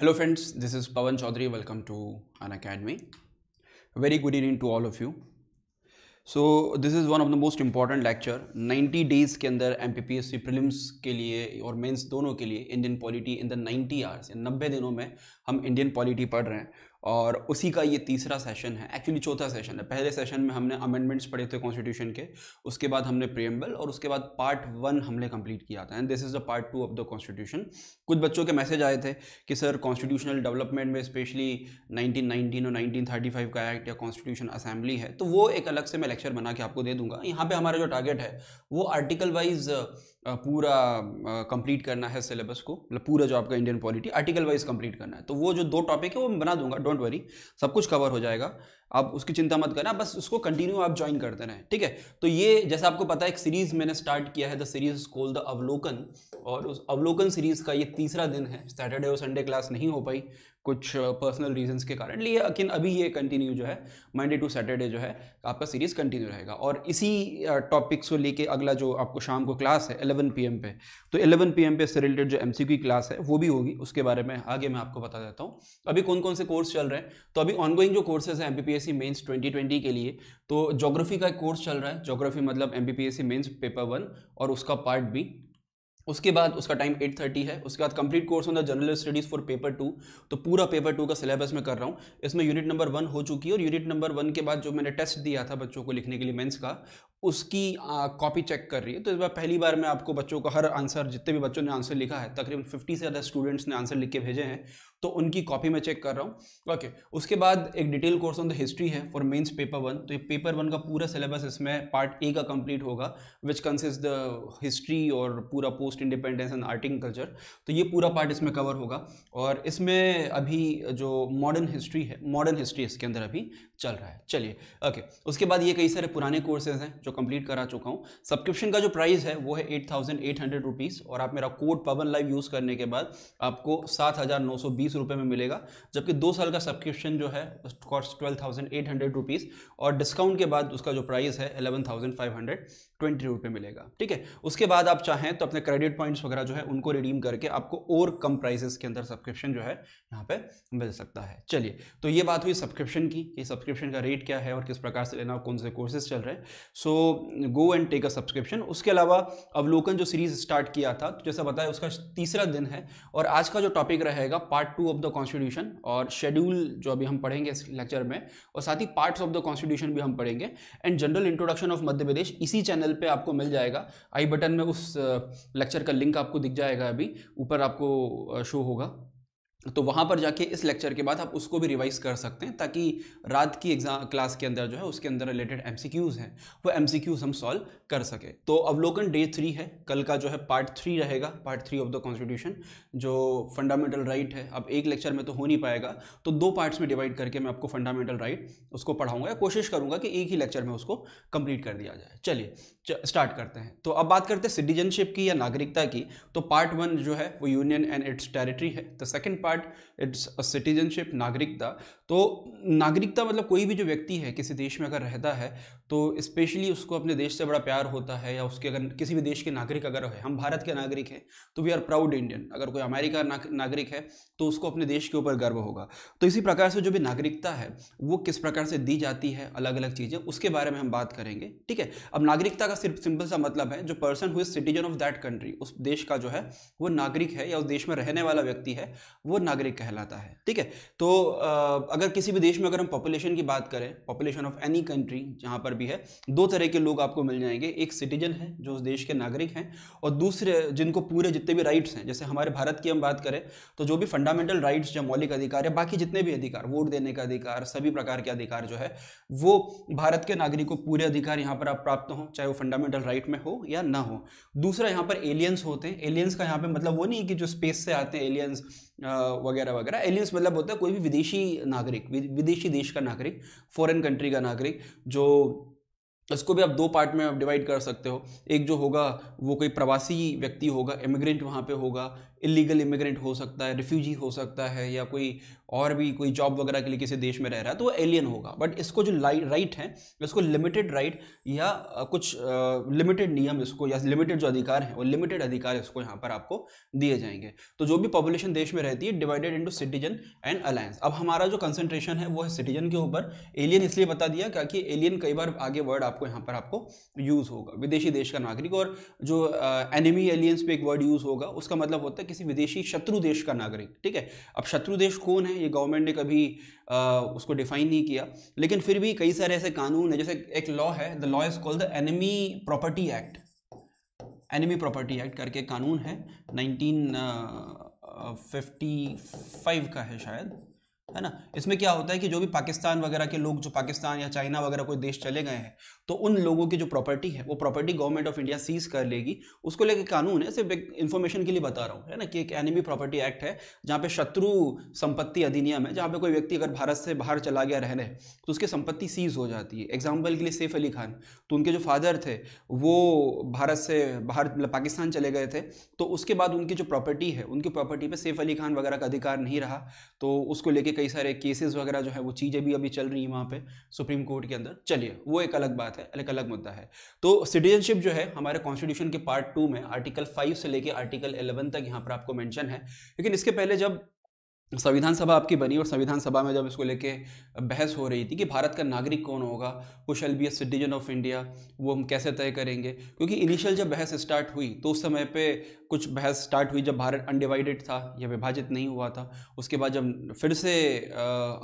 hello friends this is Pawan Chaudhary welcome to Unacademy very good evening to all of you so this is one of the most important lecture 90 days के अंदर M P P S C prelims के लिए और mains दोनों के लिए Indian polity in the 90 hours या 90 दिनों में हम इंडियन पॉलिटी पढ़ रहे हैं और उसी का ये तीसरा सेशन है एक्चुअली चौथा सेशन है पहले सेशन में हमने अमेंडमेंट्स पढ़े थे कॉन्स्टिट्यूशन के उसके बाद हमने प्रियम्बल और उसके बाद पार्ट वन हमने कंप्लीट किया था and this is the part two of the constitution कुछ बच्चों के मैसेज आए थे कि सर कॉन्स्टिट्यूशनल डेवलपमेंट में स्पेशली 1919 और 1935 का एक्ट या कॉन्स्टिट्यूशन असेंबली है तो वो एक अलग से मैं लेक्चर बना के आपको दे दूंगा यहाँ पर हमारा जो टारगेट है वो आर्टिकल वाइज पूरा कंप्लीट करना है सिलेबस को मतलब पूरा जो आपका Indian polity article wise complete करना है तो वो जो दो टॉपिक है वो मैं बना दूंगा डोंट वरी सब कुछ कवर हो जाएगा आप उसकी चिंता मत करना बस उसको कंटिन्यू आप ज्वाइन कर देना है ठीक है तो ये जैसा आपको पता है एक सीरीज मैंने स्टार्ट किया है द सीरीज कॉल द अवलोकन और उस अवलोकन सीरीज का ये तीसरा दिन है सैटरडे और संडे क्लास नहीं हो पाई कुछ पर्सनल रीजंस के कारण लिए लेकिन अभी ये कंटिन्यू जो है मंडे टू सैटरडे जो है आपका सीरीज़ कंटिन्यू रहेगा और इसी टॉपिक्स को लेके अगला जो आपको शाम को क्लास है 11 पीएम पे तो 11 पीएम पे से रिलेटेड जो एमसीक्यू क्लास है वो भी होगी उसके बारे में आगे मैं आपको बता देता हूँ अभी कौन कौन से कोर्स चल रहे हैं तो अभी ऑनगोइंग जो कोर्सेज है एम बी मेन्स ट्वेंटी के लिए तो जोग्राफी का एक कोर्स चल रहा है जोग्राफी मतलब M B mains paper one और उसका पार्ट बी उसके बाद उसका टाइम 8:30 है उसके बाद complete course on the general studies for paper two तो पूरा पेपर टू का सिलेबस मैं कर रहा हूँ इसमें यूनिट नंबर वन हो चुकी है और यूनिट नंबर वन के बाद जो मैंने टेस्ट दिया था बच्चों को लिखने के लिए मेंस का उसकी कॉपी चेक कर रही है तो इस बार पहली बार मैं आपको बच्चों का हर आंसर जितने भी बच्चों ने आंसर लिखा है तकरीबन 50 से ज़्यादा स्टूडेंट्स ने आंसर लिख के भेजे हैं तो उनकी कॉपी मैं चेक कर रहा हूँ ओके उसके बाद एक detail course on the history है फॉर मेंस पेपर वन तो ये पेपर वन का पूरा सिलेबस इसमें पार्ट ए का कंप्लीट होगा विच कंसिस्ट द हिस्ट्री और पूरा post independence and and culture तो ये पूरा पार्ट इसमें कवर होगा और इसमें अभी जो मॉडर्न हिस्ट्री है मॉडर्न हिस्ट्री इसके अंदर अभी चल रहा है चलिए ओके उसके बाद ये कई सारे पुराने कोर्सेज हैं जो कंप्लीट करा चुका हूँ सब्सक्रिप्शन का जो प्राइस है वो है eight thousand eight hundred rupees और आप मेरा कोड पवन लाइव यूज़ करने के बाद आपको सात हज़ार नौ सौ बीस रुपये में मिलेगा जबकि दो साल का सब्सक्रिप्शन जो है cost twelve thousand eight hundred rupees और डिस्काउंट के बाद उसका जो प्राइस है eleven thousand five hundred twenty रुपये मिलेगा ठीक है उसके बाद आप चाहें तो अपने क्रेडिट पॉइंट्स वगैरह जो है उनको रिडीम करके आपको और कम प्राइसेस के अंदर सब्सक्रिप्शन जो है यहाँ पे मिल सकता है चलिए तो ये बात हुई सब्सक्रिप्शन की कि सब्सक्रिप्शन का रेट क्या है और किस प्रकार से लेना कौन से कोर्सेज चल रहे हैं so go and take a subscription उसके अलावा अवलोकन जो सीरीज स्टार्ट किया था तो जैसा बताया उसका तीसरा दिन है और आज का जो टॉपिक रहेगा part two of the constitution और शेड्यूल जो अभी हम पढ़ेंगे इस लेक्चर में और साथ ही पार्ट ऑफ द कॉन्स्टिट्यूशन भी हम पढ़ेंगे and general introduction of Madhya Pradesh इसी चैनल चैनल पे आपको मिल जाएगा आई बटन में उस लेक्चर का लिंक आपको दिख जाएगा अभी ऊपर आपको शो होगा तो वहाँ पर जाके इस लेक्चर के बाद आप उसको भी रिवाइज कर सकते हैं ताकि रात की एग्जाम क्लास के अंदर जो है उसके अंदर रिलेटेड एम हैं वो एम हम सॉल्व कर सके तो अवलोकन डे थ्री है कल का जो है पार्ट थ्री रहेगा part three of the constitution जो फंडामेंटल राइट right है अब एक लेक्चर में तो हो नहीं पाएगा तो दो पार्ट्स में डिवाइड करके मैं आपको फंडामेंटल राइट right उसको पढ़ाऊंगा या कोशिश करूंगा कि एक ही लेक्चर में उसको कंप्लीट कर दिया जाए चलिए स्टार्ट करते हैं तो अब बात करते हैं सिटीजनशिप की या नागरिकता की तो पार्ट वन जो है वो यूनियन एंड इट्स टेरिटरी है तो सेकंड पार्ट इट्स सिटीजनशिप नागरिकता तो नागरिकता मतलब कोई भी जो व्यक्ति है किसी देश में अगर रहता है तो स्पेशली उसको अपने देश से बड़ा प्यार होता है या उसके अगर किसी भी देश के नागरिक अगर है हम भारत के नागरिक हैं तो वी आर प्राउड इंडियन अगर कोई अमेरिका नागरिक है तो उसको अपने देश के ऊपर गर्व होगा तो इसी प्रकार से जो भी नागरिकता है वो किस प्रकार से दी जाती है अलग अलग चीज़ें उसके बारे में हम बात करेंगे ठीक है अब नागरिकता का का सिर्फ सिंपल सा मतलब है जो पर्सन हुई सिटीजन ऑफ दैट कंट्री उस देश का जो है वो नागरिक है या उस देश में रहने वाला व्यक्ति है वो नागरिक कहलाता है ठीक है तो अगर किसी भी देश में अगर हम पॉपुलेशन की बात करें पॉपुलेशन ऑफ एनी कंट्री जहाँ पर भी है दो तरह के लोग आपको मिल जाएंगे एक सिटीजन है जो उस देश के नागरिक हैं और दूसरे जिनको पूरे जितने भी राइट्स हैं जैसे हमारे भारत की हम बात करें तो जो भी फंडामेंटल राइट्स या मौलिक अधिकार या बाकी जितने भी अधिकार वोट देने का अधिकार सभी प्रकार के अधिकार जो है वो भारत के नागरिक को पूरे अधिकार यहाँ पर आप प्राप्त हों चाहे वो फंडामेंटल राइट में हो या ना हो दूसरा यहाँ पर एलियंस होते हैं एलियंस का यहाँ पे मतलब वो नहीं कि जो स्पेस से आते हैं एलियंस वगैरह वगैरह एलियंस मतलब होता है कोई भी विदेशी नागरिक विदेशी देश का नागरिक फॉरेन कंट्री का नागरिक जो इसको भी आप दो पार्ट में आप डिवाइड कर सकते हो एक जो होगा वो कोई प्रवासी व्यक्ति होगा इमिग्रेंट वहाँ पे होगा इलीगल इमिग्रेंट हो सकता है रिफ्यूजी हो सकता है या कोई और भी कोई जॉब वगैरह के लिए किसी देश में रह रहा है तो वो एलियन होगा बट इसको जो राइट है इसको लिमिटेड राइट या कुछ लिमिटेड नियम इसको या लिमिटेड जो अधिकार है वो लिमिटेड अधिकार इसको यहाँ पर आपको दिए जाएंगे तो जो भी पॉपुलेशन देश में रहती है divided into citizen and alliance अब हमारा जो कंसेंट्रेशन है वो है सिटीजन के ऊपर एलियन इसलिए बता दिया क्या कि एलियन कई बार आगे वर्ड आपको यहाँ पर आपको यूज़ होगा विदेशी देश का नागरिक और जो एनिमी एलियंस पे एक वर्ड यूज़ होगा उसका मतलब होता है किसी विदेशी शत्रु देश का नागरिक ठीक है अब शत्रु देश कौन है ये गवर्नमेंट ने कभी आ, उसको डिफाइन नहीं किया लेकिन फिर भी कई सारे ऐसे कानून है जैसे एक लॉ है the law is called the enemy property act enemy property act करके कानून है नाइनटीन फिफ्टी फाइव का है शायद है ना इसमें क्या होता है कि जो भी पाकिस्तान वगैरह के लोग जो पाकिस्तान या चाइना वगैरह कोई देश चले गए हैं तो उन लोगों की जो प्रॉपर्टी है वो property government of India seize कर लेगी उसको लेके कानून है सिर्फ एक इन्फॉर्मेशन के लिए बता रहा हूँ है ना कि एक एनिमी प्रॉपर्टी एक्ट है जहाँ पे शत्रु संपत्ति अधिनियम है जहाँ पे कोई व्यक्ति अगर भारत से बाहर चला गया रहने तो उसकी संपत्ति सीज हो जाती है एग्जाम्पल के लिए सैफ अली खान तो उनके जो फादर थे वो भारत से बाहर मतलब पाकिस्तान चले गए थे तो उसके बाद उनकी जो प्रॉपर्टी है उनकी प्रॉपर्टी पर सैफ अली खान वगैरह का अधिकार नहीं रहा तो उसको लेके कई सारे केसेस वगैरह जो है वो चीज़ें भी अभी चल रही हैं वहाँ पे सुप्रीम कोर्ट के अंदर चलिए वो एक अलग बात है एक अलग मुद्दा है तो सिटीजनशिप जो है हमारे कॉन्स्टिट्यूशन के पार्ट टू में आर्टिकल फाइव से लेकर आर्टिकल इलेवन तक यहाँ पर आपको मैंशन है लेकिन इसके पहले जब संविधान सभा आपकी बनी और संविधान सभा में जब इसको लेके बहस हो रही थी कि भारत का नागरिक कौन होगा वो shall be a citizen of India वो हम कैसे तय करेंगे क्योंकि इनिशियल जब बहस स्टार्ट हुई तो उस समय पे कुछ बहस स्टार्ट हुई जब भारत अनडिवाइडेड था या विभाजित नहीं हुआ था उसके बाद जब फिर से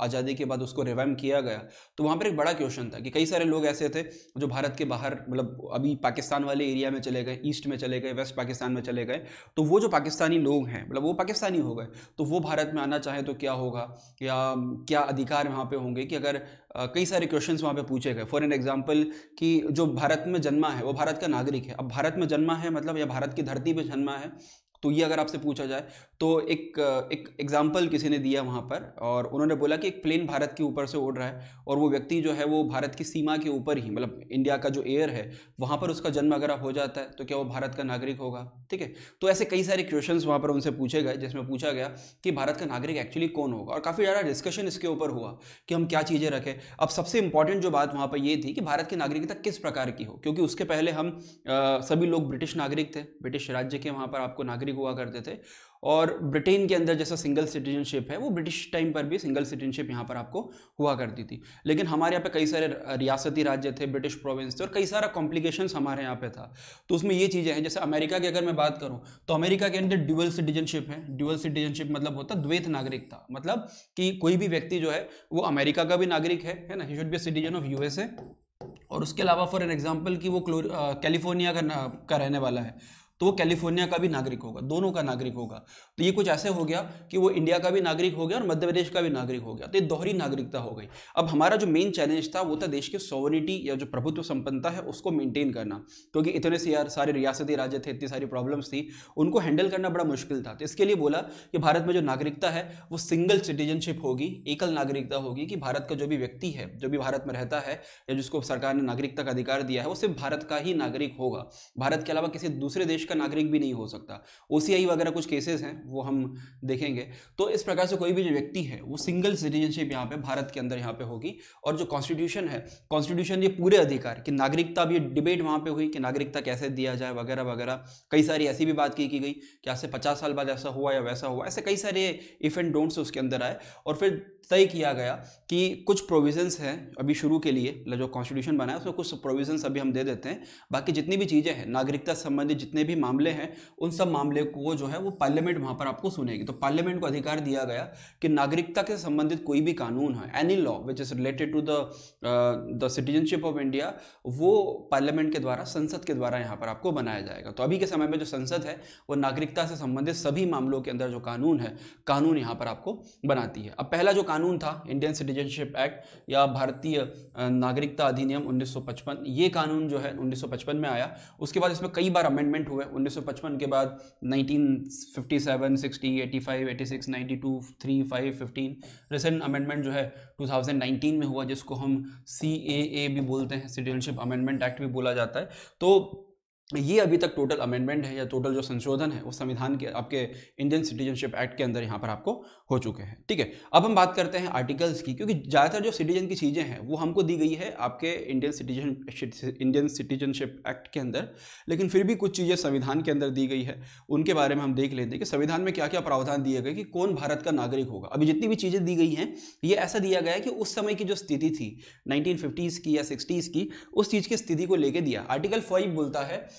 आज़ादी के बाद उसको रिवाइम किया गया तो वहाँ पर एक बड़ा क्वेश्चन था कि कई सारे लोग ऐसे थे जो भारत के बाहर मतलब अभी पाकिस्तान वाले एरिया में चले गए ईस्ट में चले गए वेस्ट पाकिस्तान में चले गए तो वो जो पाकिस्तानी लोग हैं मतलब वो पाकिस्तानी हो गए तो वो भारत में आना चाहें तो क्या होगा या क्या अधिकार वहाँ पर होंगे कि अगर कई सारे क्वेश्चन वहाँ पे पूछे गए फॉर एन एग्जाम्पल कि जो भारत में जन्मा है वो भारत का नागरिक है अब भारत में जन्मा है मतलब या भारत की धरती पर जन्मा है तो ये अगर आपसे पूछा जाए तो एक एक एग्जाम्पल किसी ने दिया वहाँ पर और उन्होंने बोला कि एक प्लेन भारत के ऊपर से उड़ रहा है और वो व्यक्ति जो है वो भारत की सीमा के ऊपर ही मतलब इंडिया का जो एयर है वहाँ पर उसका जन्म अगर हो जाता है तो क्या वो भारत का नागरिक होगा ठीक है तो ऐसे कई सारे क्वेश्चन वहाँ पर उनसे पूछे गए जिसमें पूछा गया कि भारत का नागरिक एक्चुअली कौन होगा और काफ़ी ज़्यादा डिस्कशन इसके ऊपर हुआ कि हम क्या चीज़ें रखें अब सबसे इंपॉर्टेंट जो बात वहाँ पर ये थी कि भारत की नागरिकता किस प्रकार की हो क्योंकि उसके पहले हम सभी लोग ब्रिटिश नागरिक थे ब्रिटिश राज्य के वहाँ पर आपको नागरिक नागरिक हुआ करते थे और ब्रिटेन के अंदर जैसा सिंगल सिटीजनशिप है वो ब्रिटिश टाइम पर भी सिंगल सिटीजनशिप यहाँ पर आपको हुआ करती थी लेकिन हमारे यहाँ पे कई सारे रियासती राज्य थे ब्रिटिश प्रोविंस थे और कई सारा कॉम्प्लिकेशन हमारे यहाँ पे था तो उसमें ये चीज़ें हैं जैसे अमेरिका की अगर मैं बात करूँ तो अमेरिका के अंदर ड्यूअल सिटीजनशिप है ड्यूअल सिटीजनशिप मतलब होता द्वैत नागरिकता मतलब कि कोई भी व्यक्ति जो है वो अमेरिका का भी नागरिक है है ना he should be citizen of USA और उसके अलावा फॉर एन एग्जाम्पल कि वो कैलिफोर्निया का रहने वाला है तो वो कैलिफोर्निया का भी नागरिक होगा दोनों का नागरिक होगा तो ये कुछ ऐसे हो गया कि वो इंडिया का भी नागरिक हो गया और मध्य प्रदेश का भी नागरिक हो गया तो ये दोहरी नागरिकता हो गई अब हमारा जो मेन चैलेंज था वो था देश की सोवरिटी या जो प्रभुत्व संपन्नता है उसको मेंटेन करना क्योंकि इतने से यार सारे रियासती राज्य थे इतनी सारी प्रॉब्लम्स थी उनको हैंडल करना बड़ा मुश्किल था तो इसके लिए बोला कि भारत में जो नागरिकता है वो सिंगल सिटीजनशिप होगी एकल नागरिकता होगी कि भारत का जो भी व्यक्ति है जो भी भारत में रहता है या जिसको सरकार ने नागरिकता का अधिकार दिया है वो सिर्फ भारत का ही नागरिक होगा भारत के अलावा किसी दूसरे देश का नागरिक भी नहीं हो सकता ओ वगैरह कुछ केसेस हैं वो हम देखेंगे तो इस प्रकार से कोई भी जो व्यक्ति है वो सिंगल सिटीजनशिप यहाँ पे भारत के अंदर यहाँ पे होगी और जो कॉन्स्टिट्यूशन है कॉन्स्टिट्यूशन ये पूरे अधिकार कि नागरिकता भी डिबेट वहाँ पर हुई कि नागरिकता कैसे दिया जाए वगैरह वगैरह कई सारी ऐसी भी बात की की गई कि आज से पचास साल बाद ऐसा हुआ या वैसा हुआ ऐसे कई सारे इफ एंड डोंट्स उसके अंदर आए और फिर तय किया गया कि कुछ प्रोविजंस हैं अभी शुरू के लिए जो कॉन्स्टिट्यूशन बनाया उसमें कुछ प्रोविजंस अभी हम दे देते हैं बाकी जितनी भी चीज़ें हैं नागरिकता संबंधित जितने भी मामले हैं उन सब मामले को जो है वो पार्लियामेंट वहां पर आपको सुनेगी तो पार्लियामेंट को अधिकार दिया गया कि नागरिकता के संबंधित कोई भी कानून है any law which is related to the citizenship of India वो पार्लियामेंट के द्वारा संसद के द्वारा यहाँ पर आपको बनाया जाएगा तो अभी के समय में जो संसद है वो नागरिकता से संबंधित सभी मामलों के अंदर जो कानून है कानून यहाँ पर आपको बनाती है अब पहला जो कानून था इंडियन सिटीजनशिप एक्ट या भारतीय uh, नागरिकता अधिनियम 1955 ये कानून जो है 1955 में आया उसके बाद इसमें कई बार अमेंडमेंट हुए 1955 के बाद 1957, 60, 85, 86, 92, 3, 5, 15 रिसेंट अमेंडमेंट जो है 2019 में हुआ जिसको हम सी भी बोलते हैं सिटीजनशिप अमेंडमेंट एक्ट भी बोला जाता है तो ये अभी तक टोटल अमेंडमेंट है या टोटल जो संशोधन है वो संविधान के आपके इंडियन सिटीजनशिप एक्ट के अंदर यहाँ पर आपको हो चुके हैं ठीक है अब हम बात करते हैं आर्टिकल्स की क्योंकि ज़्यादातर जो सिटीजन की चीज़ें हैं वो हमको दी गई है आपके Indian citizen Indian citizenship act के अंदर लेकिन फिर भी कुछ चीज़ें संविधान के अंदर दी गई है उनके बारे में हम देख लेते हैं कि संविधान में क्या क्या प्रावधान दिए गए कि कौन भारत का नागरिक होगा अभी जितनी भी चीज़ें दी गई हैं ये ऐसा दिया गया है कि उस समय की जो स्थिति थी नाइनटीन की या सिक्सटीज़ की उस चीज़ की स्थिति को लेकर दिया आर्टिकल फाइव बोलता है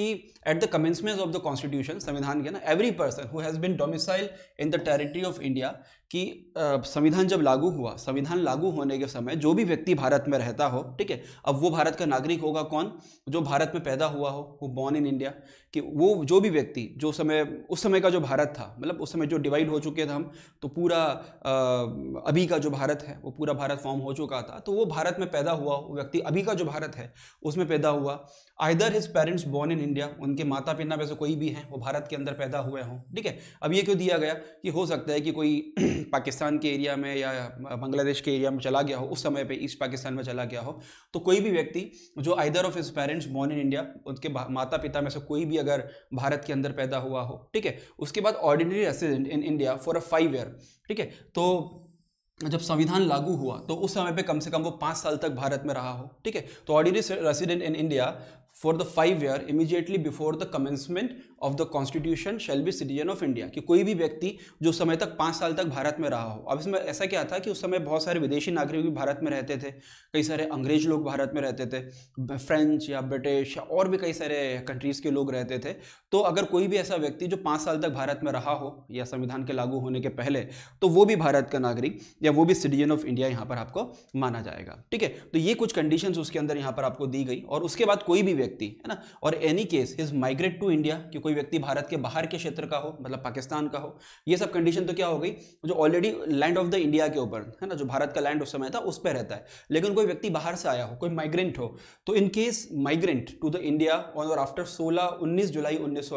कि at the commencement of the constitution संविधान के ना every person who has been domicile in the territory of India कि संविधान जब लागू हुआ संविधान लागू होने के समय जो भी व्यक्ति भारत में रहता हो ठीक है अब वो भारत का नागरिक होगा कौन जो भारत में पैदा हुआ हो वो बॉर्न इन इंडिया कि वो जो भी व्यक्ति जो समय उस समय का जो भारत था मतलब उस समय जो डिवाइड हो चुके थे हम तो पूरा अभी का जो भारत है वो पूरा भारत फॉर्म हो चुका था तो वो भारत में पैदा हुआ व्यक्ति अभी का जो भारत है उसमें पैदा हुआ either his parents born in India उनके माता पिता वैसे कोई भी हैं वो भारत के अंदर पैदा हुए हों ठीक है अब ये क्यों दिया गया कि हो सकता है कि कोई पाकिस्तान के एरिया में या बांग्लादेश के एरिया में चला गया हो उस समय पर ईस्ट पाकिस्तान में चला गया हो तो कोई भी व्यक्ति जो either of his parents born in India उनके माता पिता में से कोई भी अगर भारत के अंदर पैदा हुआ हो ठीक है उसके बाद ordinary resident in India for a five year ठीक है तो जब संविधान लागू हुआ तो उस समय पे कम से कम वो पाँच साल तक भारत में रहा हो ठीक है तो ordinary resident in India for the five year immediately before the commencement of the constitution shall be citizen of India कि कोई भी व्यक्ति जो समय तक पाँच साल तक भारत में रहा हो अब इसमें ऐसा क्या था कि उस समय बहुत सारे विदेशी नागरिक भी भारत में रहते थे कई सारे अंग्रेज लोग भारत में रहते थे फ्रेंच या ब्रिटिश या और भी कई सारे कंट्रीज़ के लोग रहते थे तो अगर कोई भी ऐसा व्यक्ति जो पाँच साल तक भारत में रहा हो या संविधान के लागू होने के पहले तो वो भी भारत का नागरिक या वो भी सिटीजन ऑफ इंडिया यहाँ पर आपको माना जाएगा ठीक है तो ये कुछ कंडीशन उसके अंदर यहाँ पर आपको दी गई और उसके बाद कोई भी व्यक्ति है ना और any case is migrate to India क्योंकि कोई व्यक्ति भारत के बाहर के क्षेत्र का हो मतलब पाकिस्तान का हो ये सब कंडीशन तो क्या हो गई जो already land of the India के ऊपर है ना जो भारत का लैंड उस समय था उस पर रहता है लेकिन कोई व्यक्ति बाहर से आया हो कोई माइग्रेंट हो तो in case migrant to the India on or after सोलह उन्नीस जुलाई उन्नीस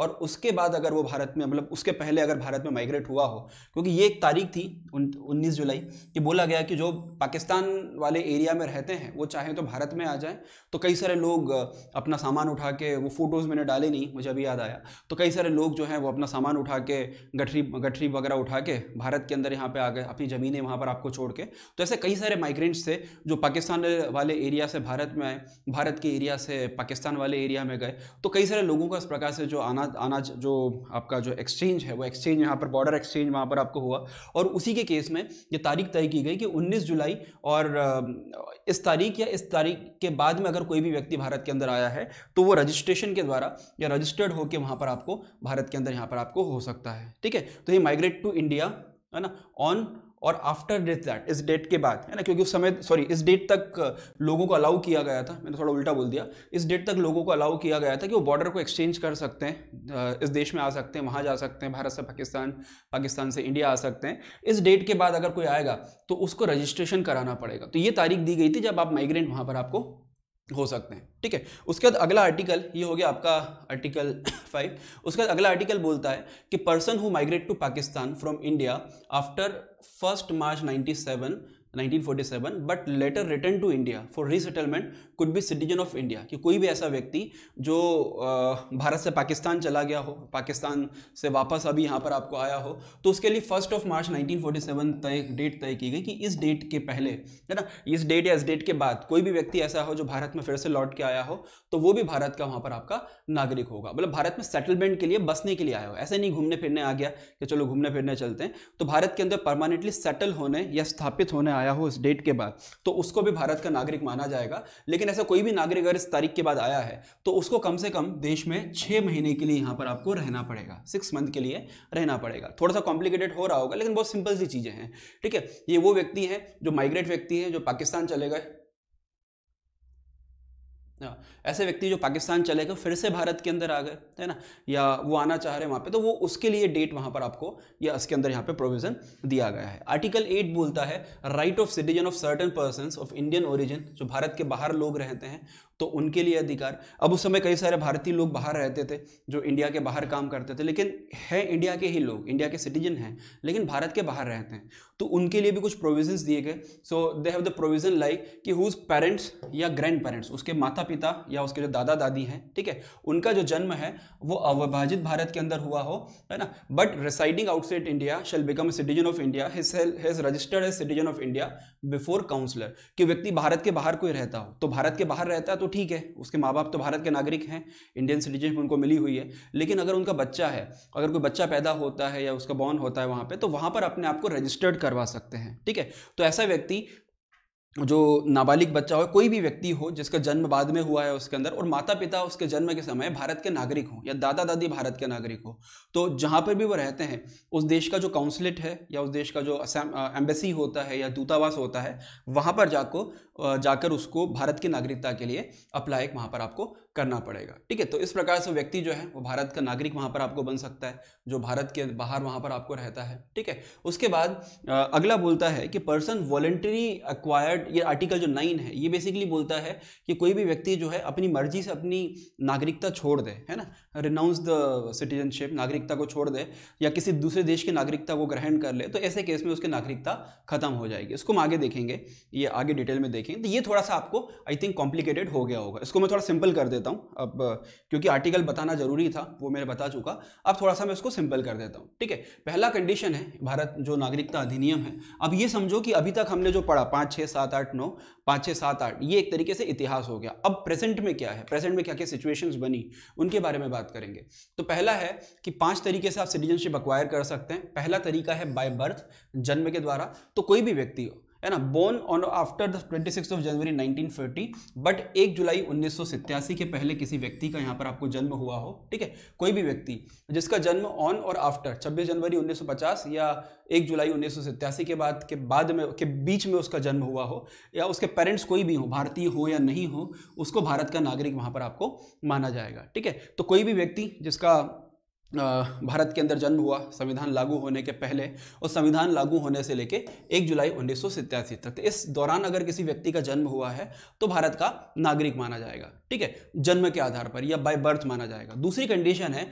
और उसके बाद अगर वो भारत में मतलब उसके पहले अगर भारत में माइग्रेट हुआ हो क्योंकि ये एक तारीख थी उन्नीस जुलाई कि बोला गया कि जो पाकिस्तान वाले एरिया में रहते हैं वो चाहे तो भारत में आ जाए तो कई सारे लोग अपना सामान उठा के वो फोटोज़ मैंने डाले नहीं मुझे अभी याद आया तो कई सारे लोग जो हैं वो अपना सामान उठा के गठरी गठरी वगैरह उठा के भारत के अंदर यहाँ पे आ गए अपनी ज़मीनें वहाँ पर आपको छोड़ के तो ऐसे कई सारे माइग्रेंट्स थे जो पाकिस्तान वाले एरिया से भारत में आए भारत के एरिया से पाकिस्तान वाले एरिया में गए तो कई सारे लोगों का इस प्रकार से जो आना अनाज जो आपका जो एक्सचेंज है वो एक्सचेंज यहाँ पर बॉर्डर एक्सचेंज वहाँ पर आपको हुआ और उसी के केस में ये तारीख तय की गई कि उन्नीस जुलाई और इस तारीख या इस तारीख के बाद में अगर कोई भी व्यक्ति भारत के अंदर आया है तो वो रजिस्ट्रेशन के द्वारा या रजिस्टर्ड होकर वहां पर आपको भारत के अंदर यहां पर आपको हो सकता है ठीक है तो ये माइग्रेट टू इंडिया है ना on or after date that इस डेट के बाद है ना क्योंकि उस समय सॉरी इस डेट तक लोगों को अलाउ किया गया था मैंने थोड़ा उल्टा बोल दिया इस डेट तक लोगों को अलाउ किया गया था कि वो बॉर्डर को एक्सचेंज कर सकते हैं इस देश में आ सकते हैं वहाँ जा सकते हैं भारत से पाकिस्तान पाकिस्तान से इंडिया आ सकते हैं इस डेट के बाद अगर कोई आएगा तो उसको रजिस्ट्रेशन कराना पड़ेगा तो ये तारीख दी गई थी जब आप माइग्रेंट वहाँ पर आपको हो सकते हैं ठीक है उसके बाद अगला आर्टिकल ये हो गया आपका आर्टिकल फाइव उसके बाद अगला आर्टिकल बोलता है कि person who migrate to Pakistan from India after first March ninety 1947 but later return to India for resettlement could be citizen of India कि कोई भी ऐसा व्यक्ति जो भारत से पाकिस्तान चला गया हो पाकिस्तान से वापस अभी यहाँ पर आपको आया हो तो उसके लिए फर्स्ट ऑफ मार्च 1947 तय डेट तय की गई कि इस डेट के पहले है ना इस डेट या इस डेट के बाद कोई भी व्यक्ति ऐसा हो जो भारत में फिर से लौट के आया हो तो वो भी भारत का वहाँ पर आपका नागरिक होगा मतलब भारत में सेटलमेंट के लिए बसने के लिए आया हो ऐसे नहीं घूमने फिरने आ गया कि चलो घूमने फिरने चलते हैं तो भारत के अंदर परमानेंटली सेटल होने या स्थापित होने आया आया हो इस डेट के बाद तो उसको भी भारत का नागरिक माना जाएगा लेकिन ऐसा कोई भी नागरिक अगर इस तारीख के बाद आया है तो उसको कम से कम देश में छः महीने के लिए यहाँ पर आपको रहना पड़ेगा सिक्स मंथ के लिए रहना पड़ेगा थोड़ा सा कॉम्प्लिकेटेड हो रहा होगा लेकिन बहुत सिंपल सी चीज़ें हैं ठीक है ये वो व्यक्ति हैं जो माइग्रेट व्यक्ति हैं जो पाकिस्तान चले गए हाँ, ऐसे व्यक्ति जो पाकिस्तान चले गए फिर से भारत के अंदर आ गए है ना या वो आना चाह रहे हैं वहाँ पे तो वो उसके लिए डेट वहाँ पर आपको या इसके अंदर यहाँ पे प्रोविजन दिया गया है आर्टिकल एट बोलता है right of citizen of certain person of Indian origin जो भारत के बाहर लोग रहते हैं तो उनके लिए अधिकार अब उस समय कई सारे भारतीय लोग बाहर रहते थे जो इंडिया के बाहर काम करते थे लेकिन है इंडिया के ही लोग इंडिया के सिटीजन हैं लेकिन भारत के बाहर रहते हैं तो उनके लिए भी कुछ प्रोविजंस दिए गए so they have the provision like कि हुज पेरेंट्स या ग्रैंड पेरेंट्स उसके माता पिता या उसके जो दादा दादी हैं ठीक है उनका जो जन्म है वो अविभाजित भारत के अंदर हुआ हो है ना but residing outside India shall become citizen of India has registered as citizen of India before counsellor कि व्यक्ति भारत के बाहर कोई रहता हो तो भारत के बाहर रहता है तो ठीक है उसके माँ बाप तो भारत के नागरिक हैं इंडियन सिटीजनशिप उनको मिली हुई है लेकिन अगर उनका बच्चा है अगर कोई बच्चा पैदा होता है या उसका बॉर्न होता है वहाँ पर तो वहाँ पर अपने आप को रजिस्टर्ड करवा सकते हैं ठीक है तो ऐसा व्यक्ति जो नाबालिग बच्चा हो कोई भी व्यक्ति हो जिसका जन्म बाद में हुआ है उसके अंदर और माता पिता उसके जन्म के समय भारत के नागरिक हों या दादा दादी भारत के नागरिक हो तो जहाँ पर भी वो रहते हैं उस देश का जो काउंसलेट है या उस देश का जो एम्बेसी होता है या दूतावास होता है वहाँ पर जाकर जाकर उसको भारत की नागरिकता के लिए अप्लाई वहाँ पर आपको करना पड़ेगा ठीक है तो इस प्रकार से व्यक्ति जो है वो भारत का नागरिक वहाँ पर आपको बन सकता है जो भारत के बाहर वहाँ पर आपको रहता है ठीक है उसके बाद अगला बोलता है कि पर्सन वॉलेंटरी अक्वायर्ड ये आर्टिकल जो नाइन है ये बेसिकली बोलता है कि कोई भी व्यक्ति जो है अपनी मर्जी से अपनी नागरिकता छोड़ दे है ना रिनाउंस द सिटीजनशिप नागरिकता को छोड़ दे या किसी दूसरे देश की नागरिकता को ग्रहण कर ले तो ऐसे केस में उसकी नागरिकता खत्म हो जाएगी इसको हम आगे देखेंगे ये आगे डिटेल में देखेंगे तो ये थोड़ा सा आपको आई थिंक कॉम्प्लिकेटेड हो गया होगा इसको मैं थोड़ा सिंपल कर देता देता हूँ अब क्योंकि आर्टिकल बताना जरूरी था वो मैंने बता चुका अब थोड़ा सा मैं उसको सिंपल कर देता हूँ ठीक है पहला कंडीशन है भारत जो नागरिकता अधिनियम है अब ये समझो कि अभी तक हमने जो पढ़ा पाँच छः सात आठ नौ पाँच छः सात आठ ये एक तरीके से इतिहास हो गया अब प्रेजेंट में क्या है प्रेजेंट में क्या क्या सिचुएशन बनी उनके बारे में बात करेंगे तो पहला है कि पाँच तरीके से आप सिटीजनशिप अक्वायर कर सकते हैं पहला तरीका है बाय बर्थ जन्म के द्वारा तो कोई भी व्यक्ति है ना born on after the twenty of January 1940 but एक जुलाई उन्नीस के पहले किसी व्यक्ति का यहाँ पर आपको जन्म हुआ हो ठीक है कोई भी व्यक्ति जिसका जन्म ऑन और आफ्टर छब्बीस जनवरी 1950 या एक जुलाई उन्नीस के बाद के बाद में के बीच में उसका जन्म हुआ हो या उसके पेरेंट्स कोई भी हो भारतीय हो या नहीं हो उसको भारत का नागरिक वहाँ पर आपको माना जाएगा ठीक है तो कोई भी व्यक्ति जिसका भारत के अंदर जन्म हुआ संविधान लागू होने के पहले और संविधान लागू होने से लेके 1 जुलाई उन्नीस तक इस दौरान अगर किसी व्यक्ति का जन्म हुआ है तो भारत का नागरिक माना जाएगा ठीक है जन्म के आधार पर या बाय बर्थ माना जाएगा दूसरी कंडीशन है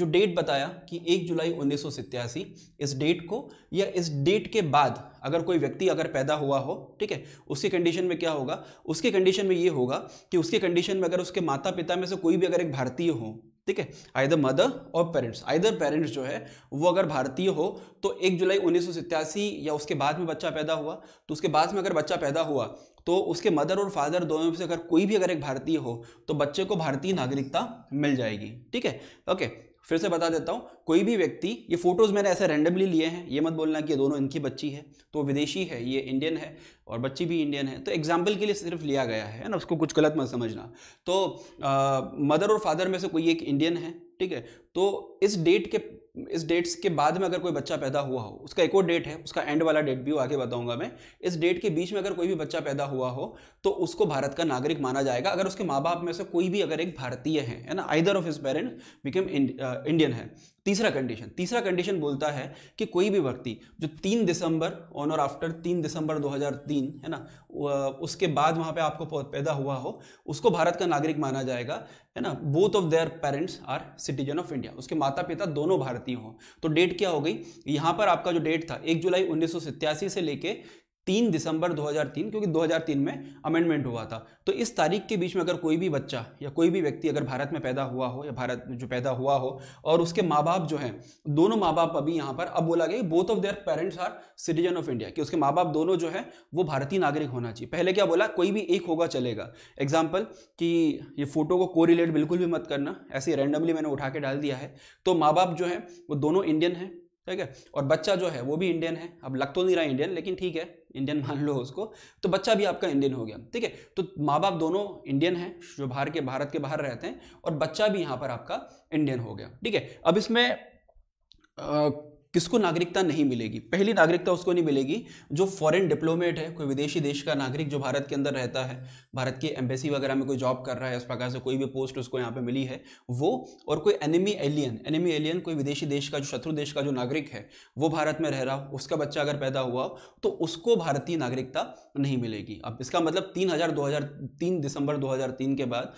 जो डेट बताया कि 1 जुलाई उन्नीस इस डेट को या इस डेट के बाद अगर कोई व्यक्ति अगर पैदा हुआ हो ठीक है उसकी कंडीशन में क्या होगा उसके कंडीशन में ये होगा कि उसके कंडीशन में अगर उसके माता पिता में से कोई भी अगर एक भारतीय हो ठीक है either mother or parents either parents जो है वो अगर भारतीय हो तो एक जुलाई उन्नीस या उसके बाद में बच्चा पैदा हुआ तो उसके बाद में अगर बच्चा पैदा हुआ तो उसके मदर और फादर दोनों में से अगर कोई भी अगर एक भारतीय हो तो बच्चे को भारतीय नागरिकता मिल जाएगी ठीक है ओके फिर से बता देता हूँ कोई भी व्यक्ति ये फोटोज़ मैंने ऐसे रैंडमली लिए हैं ये मत बोलना कि ये दोनों इनकी बच्ची है तो विदेशी है ये इंडियन है और बच्ची भी इंडियन है तो एग्जाम्पल के लिए सिर्फ लिया गया है ना उसको कुछ गलत मत समझना तो आ, मदर और फादर में से कोई एक इंडियन है ठीक है तो इस डेट के इस डेट्स के बाद में अगर कोई बच्चा पैदा हुआ हो उसका एक और डेट है उसका एंड वाला डेट भी आगे बताऊंगा मैं इस डेट के बीच में अगर कोई भी बच्चा पैदा हुआ हो तो उसको भारत का नागरिक माना जाएगा अगर उसके माँ बाप में से कोई भी अगर एक भारतीय है है ना either of his parent become Indian है तीसरा कंडीशन तीसरा कंडीशन बोलता है कि कोई भी व्यक्ति जो तीन दिसंबर ऑन और आफ्टर तीन दिसंबर 2003 है ना उसके बाद वहाँ पे आपको पैदा हुआ हो उसको भारत का नागरिक माना जाएगा है ना both of their parents are citizen of India India उसके माता पिता दोनों भारतीय हों तो डेट क्या हो गई यहाँ पर आपका जो डेट था एक जुलाई उन्नीस से लेके तीन दिसंबर 2003 क्योंकि 2003 में अमेंडमेंट हुआ था तो इस तारीख के बीच में अगर कोई भी बच्चा या कोई भी व्यक्ति अगर भारत में पैदा हुआ हो या भारत में जो पैदा हुआ हो और उसके माँ बाप जो हैं दोनों माँ बाप अभी यहाँ पर अब बोला गया both of their parents are citizen of India कि उसके माँ बाप दोनों जो है वो भारतीय नागरिक होना चाहिए पहले क्या बोला कोई भी एक होगा चलेगा एग्जाम्पल कि ये फोटो को कोरिलेट बिल्कुल भी मत करना ऐसे रैंडमली मैंने उठा के डाल दिया है तो माँ बाप जो है वो दोनों इंडियन हैं ठीक है और बच्चा जो है वो भी इंडियन है अब लग तो नहीं रहा इंडियन लेकिन ठीक है इंडियन मान लो उसको तो बच्चा भी आपका इंडियन हो गया ठीक है तो माँ बाप दोनों इंडियन हैं जो बाहर के भारत के बाहर रहते हैं और बच्चा भी यहाँ पर आपका इंडियन हो गया ठीक है अब इसमें किसको नागरिकता नहीं मिलेगी पहली नागरिकता उसको नहीं मिलेगी जो फॉरेन डिप्लोमेट है कोई विदेशी देश का नागरिक जो भारत के अंदर रहता है भारत की एम्बेसी वगैरह में कोई जॉब कर रहा है उस प्रकार से कोई भी पोस्ट उसको यहाँ पे मिली है वो और कोई एनिमी एलियन एनिमी एलियन कोई विदेशी देश का जो शत्रु देश का जो नागरिक है वो भारत में रह रहा हो उसका बच्चा अगर पैदा हुआ तो उसको भारतीय नागरिकता नहीं मिलेगी अब इसका मतलब तीन हजार दो हजार तीन दिसंबर तीन के बाद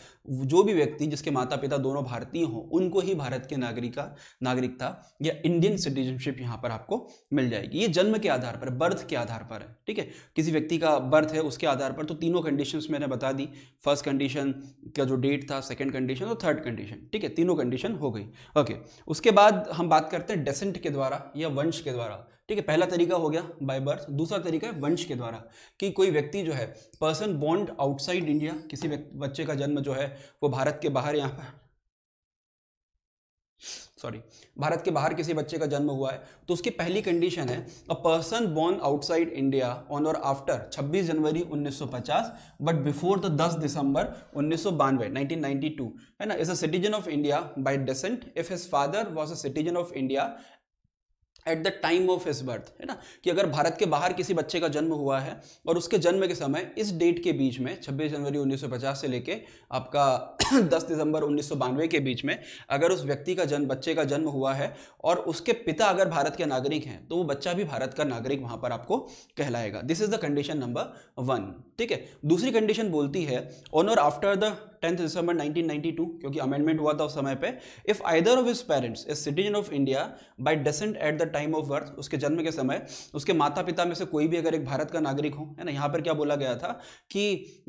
जो भी व्यक्ति जिसके माता पिता दोनों भारतीय हों उनको ही भारत के नागरिका नागरिकता या इंडियन सिटीजन रिलेशनशिप यहां पर आपको मिल जाएगी ये जन्म के आधार पर बर्थ के आधार पर है ठीक है किसी व्यक्ति का बर्थ है उसके आधार पर तो तीनों कंडीशन मैंने बता दी फर्स्ट कंडीशन का जो डेट था सेकेंड कंडीशन और थर्ड कंडीशन ठीक है तीनों कंडीशन हो गई ओके उसके बाद हम बात करते हैं डेसेंट के द्वारा या वंश के द्वारा ठीक है पहला तरीका हो गया बाय बर्थ दूसरा तरीका है वंश के द्वारा कि कोई व्यक्ति जो है पर्सन बॉन्ड आउटसाइड इंडिया किसी बच्चे का जन्म जो है वो भारत के बाहर यहाँ पर सॉरी भारत के बाहर किसी बच्चे का जन्म हुआ है तो उसकी पहली कंडीशन है a person born outside India on or after 26 January 1950 but before the 10 December उन्नीस 1992 है ना is a citizen of India by descent if his father was a citizen of India at the time of his birth है ना कि अगर भारत के बाहर किसी बच्चे का जन्म हुआ है और उसके जन्म के समय इस डेट के बीच में 26 जनवरी 1950 से लेके आपका 10 दिसंबर उन्नीस के बीच में अगर उस व्यक्ति का जन्म बच्चे का जन्म हुआ है और उसके पिता अगर भारत के नागरिक हैं तो वो बच्चा भी भारत का नागरिक वहाँ पर आपको कहलाएगा this is the condition number one ठीक है दूसरी कंडीशन बोलती है on or after the tenth दिसंबर 1992 क्योंकि अमेंडमेंट हुआ था उस समय पे if either of his parents is citizen of India by descent at the time of birth उसके जन्म के समय उसके माता पिता में से कोई भी अगर एक भारत का नागरिक हो है ना यहाँ पर क्या बोला गया था कि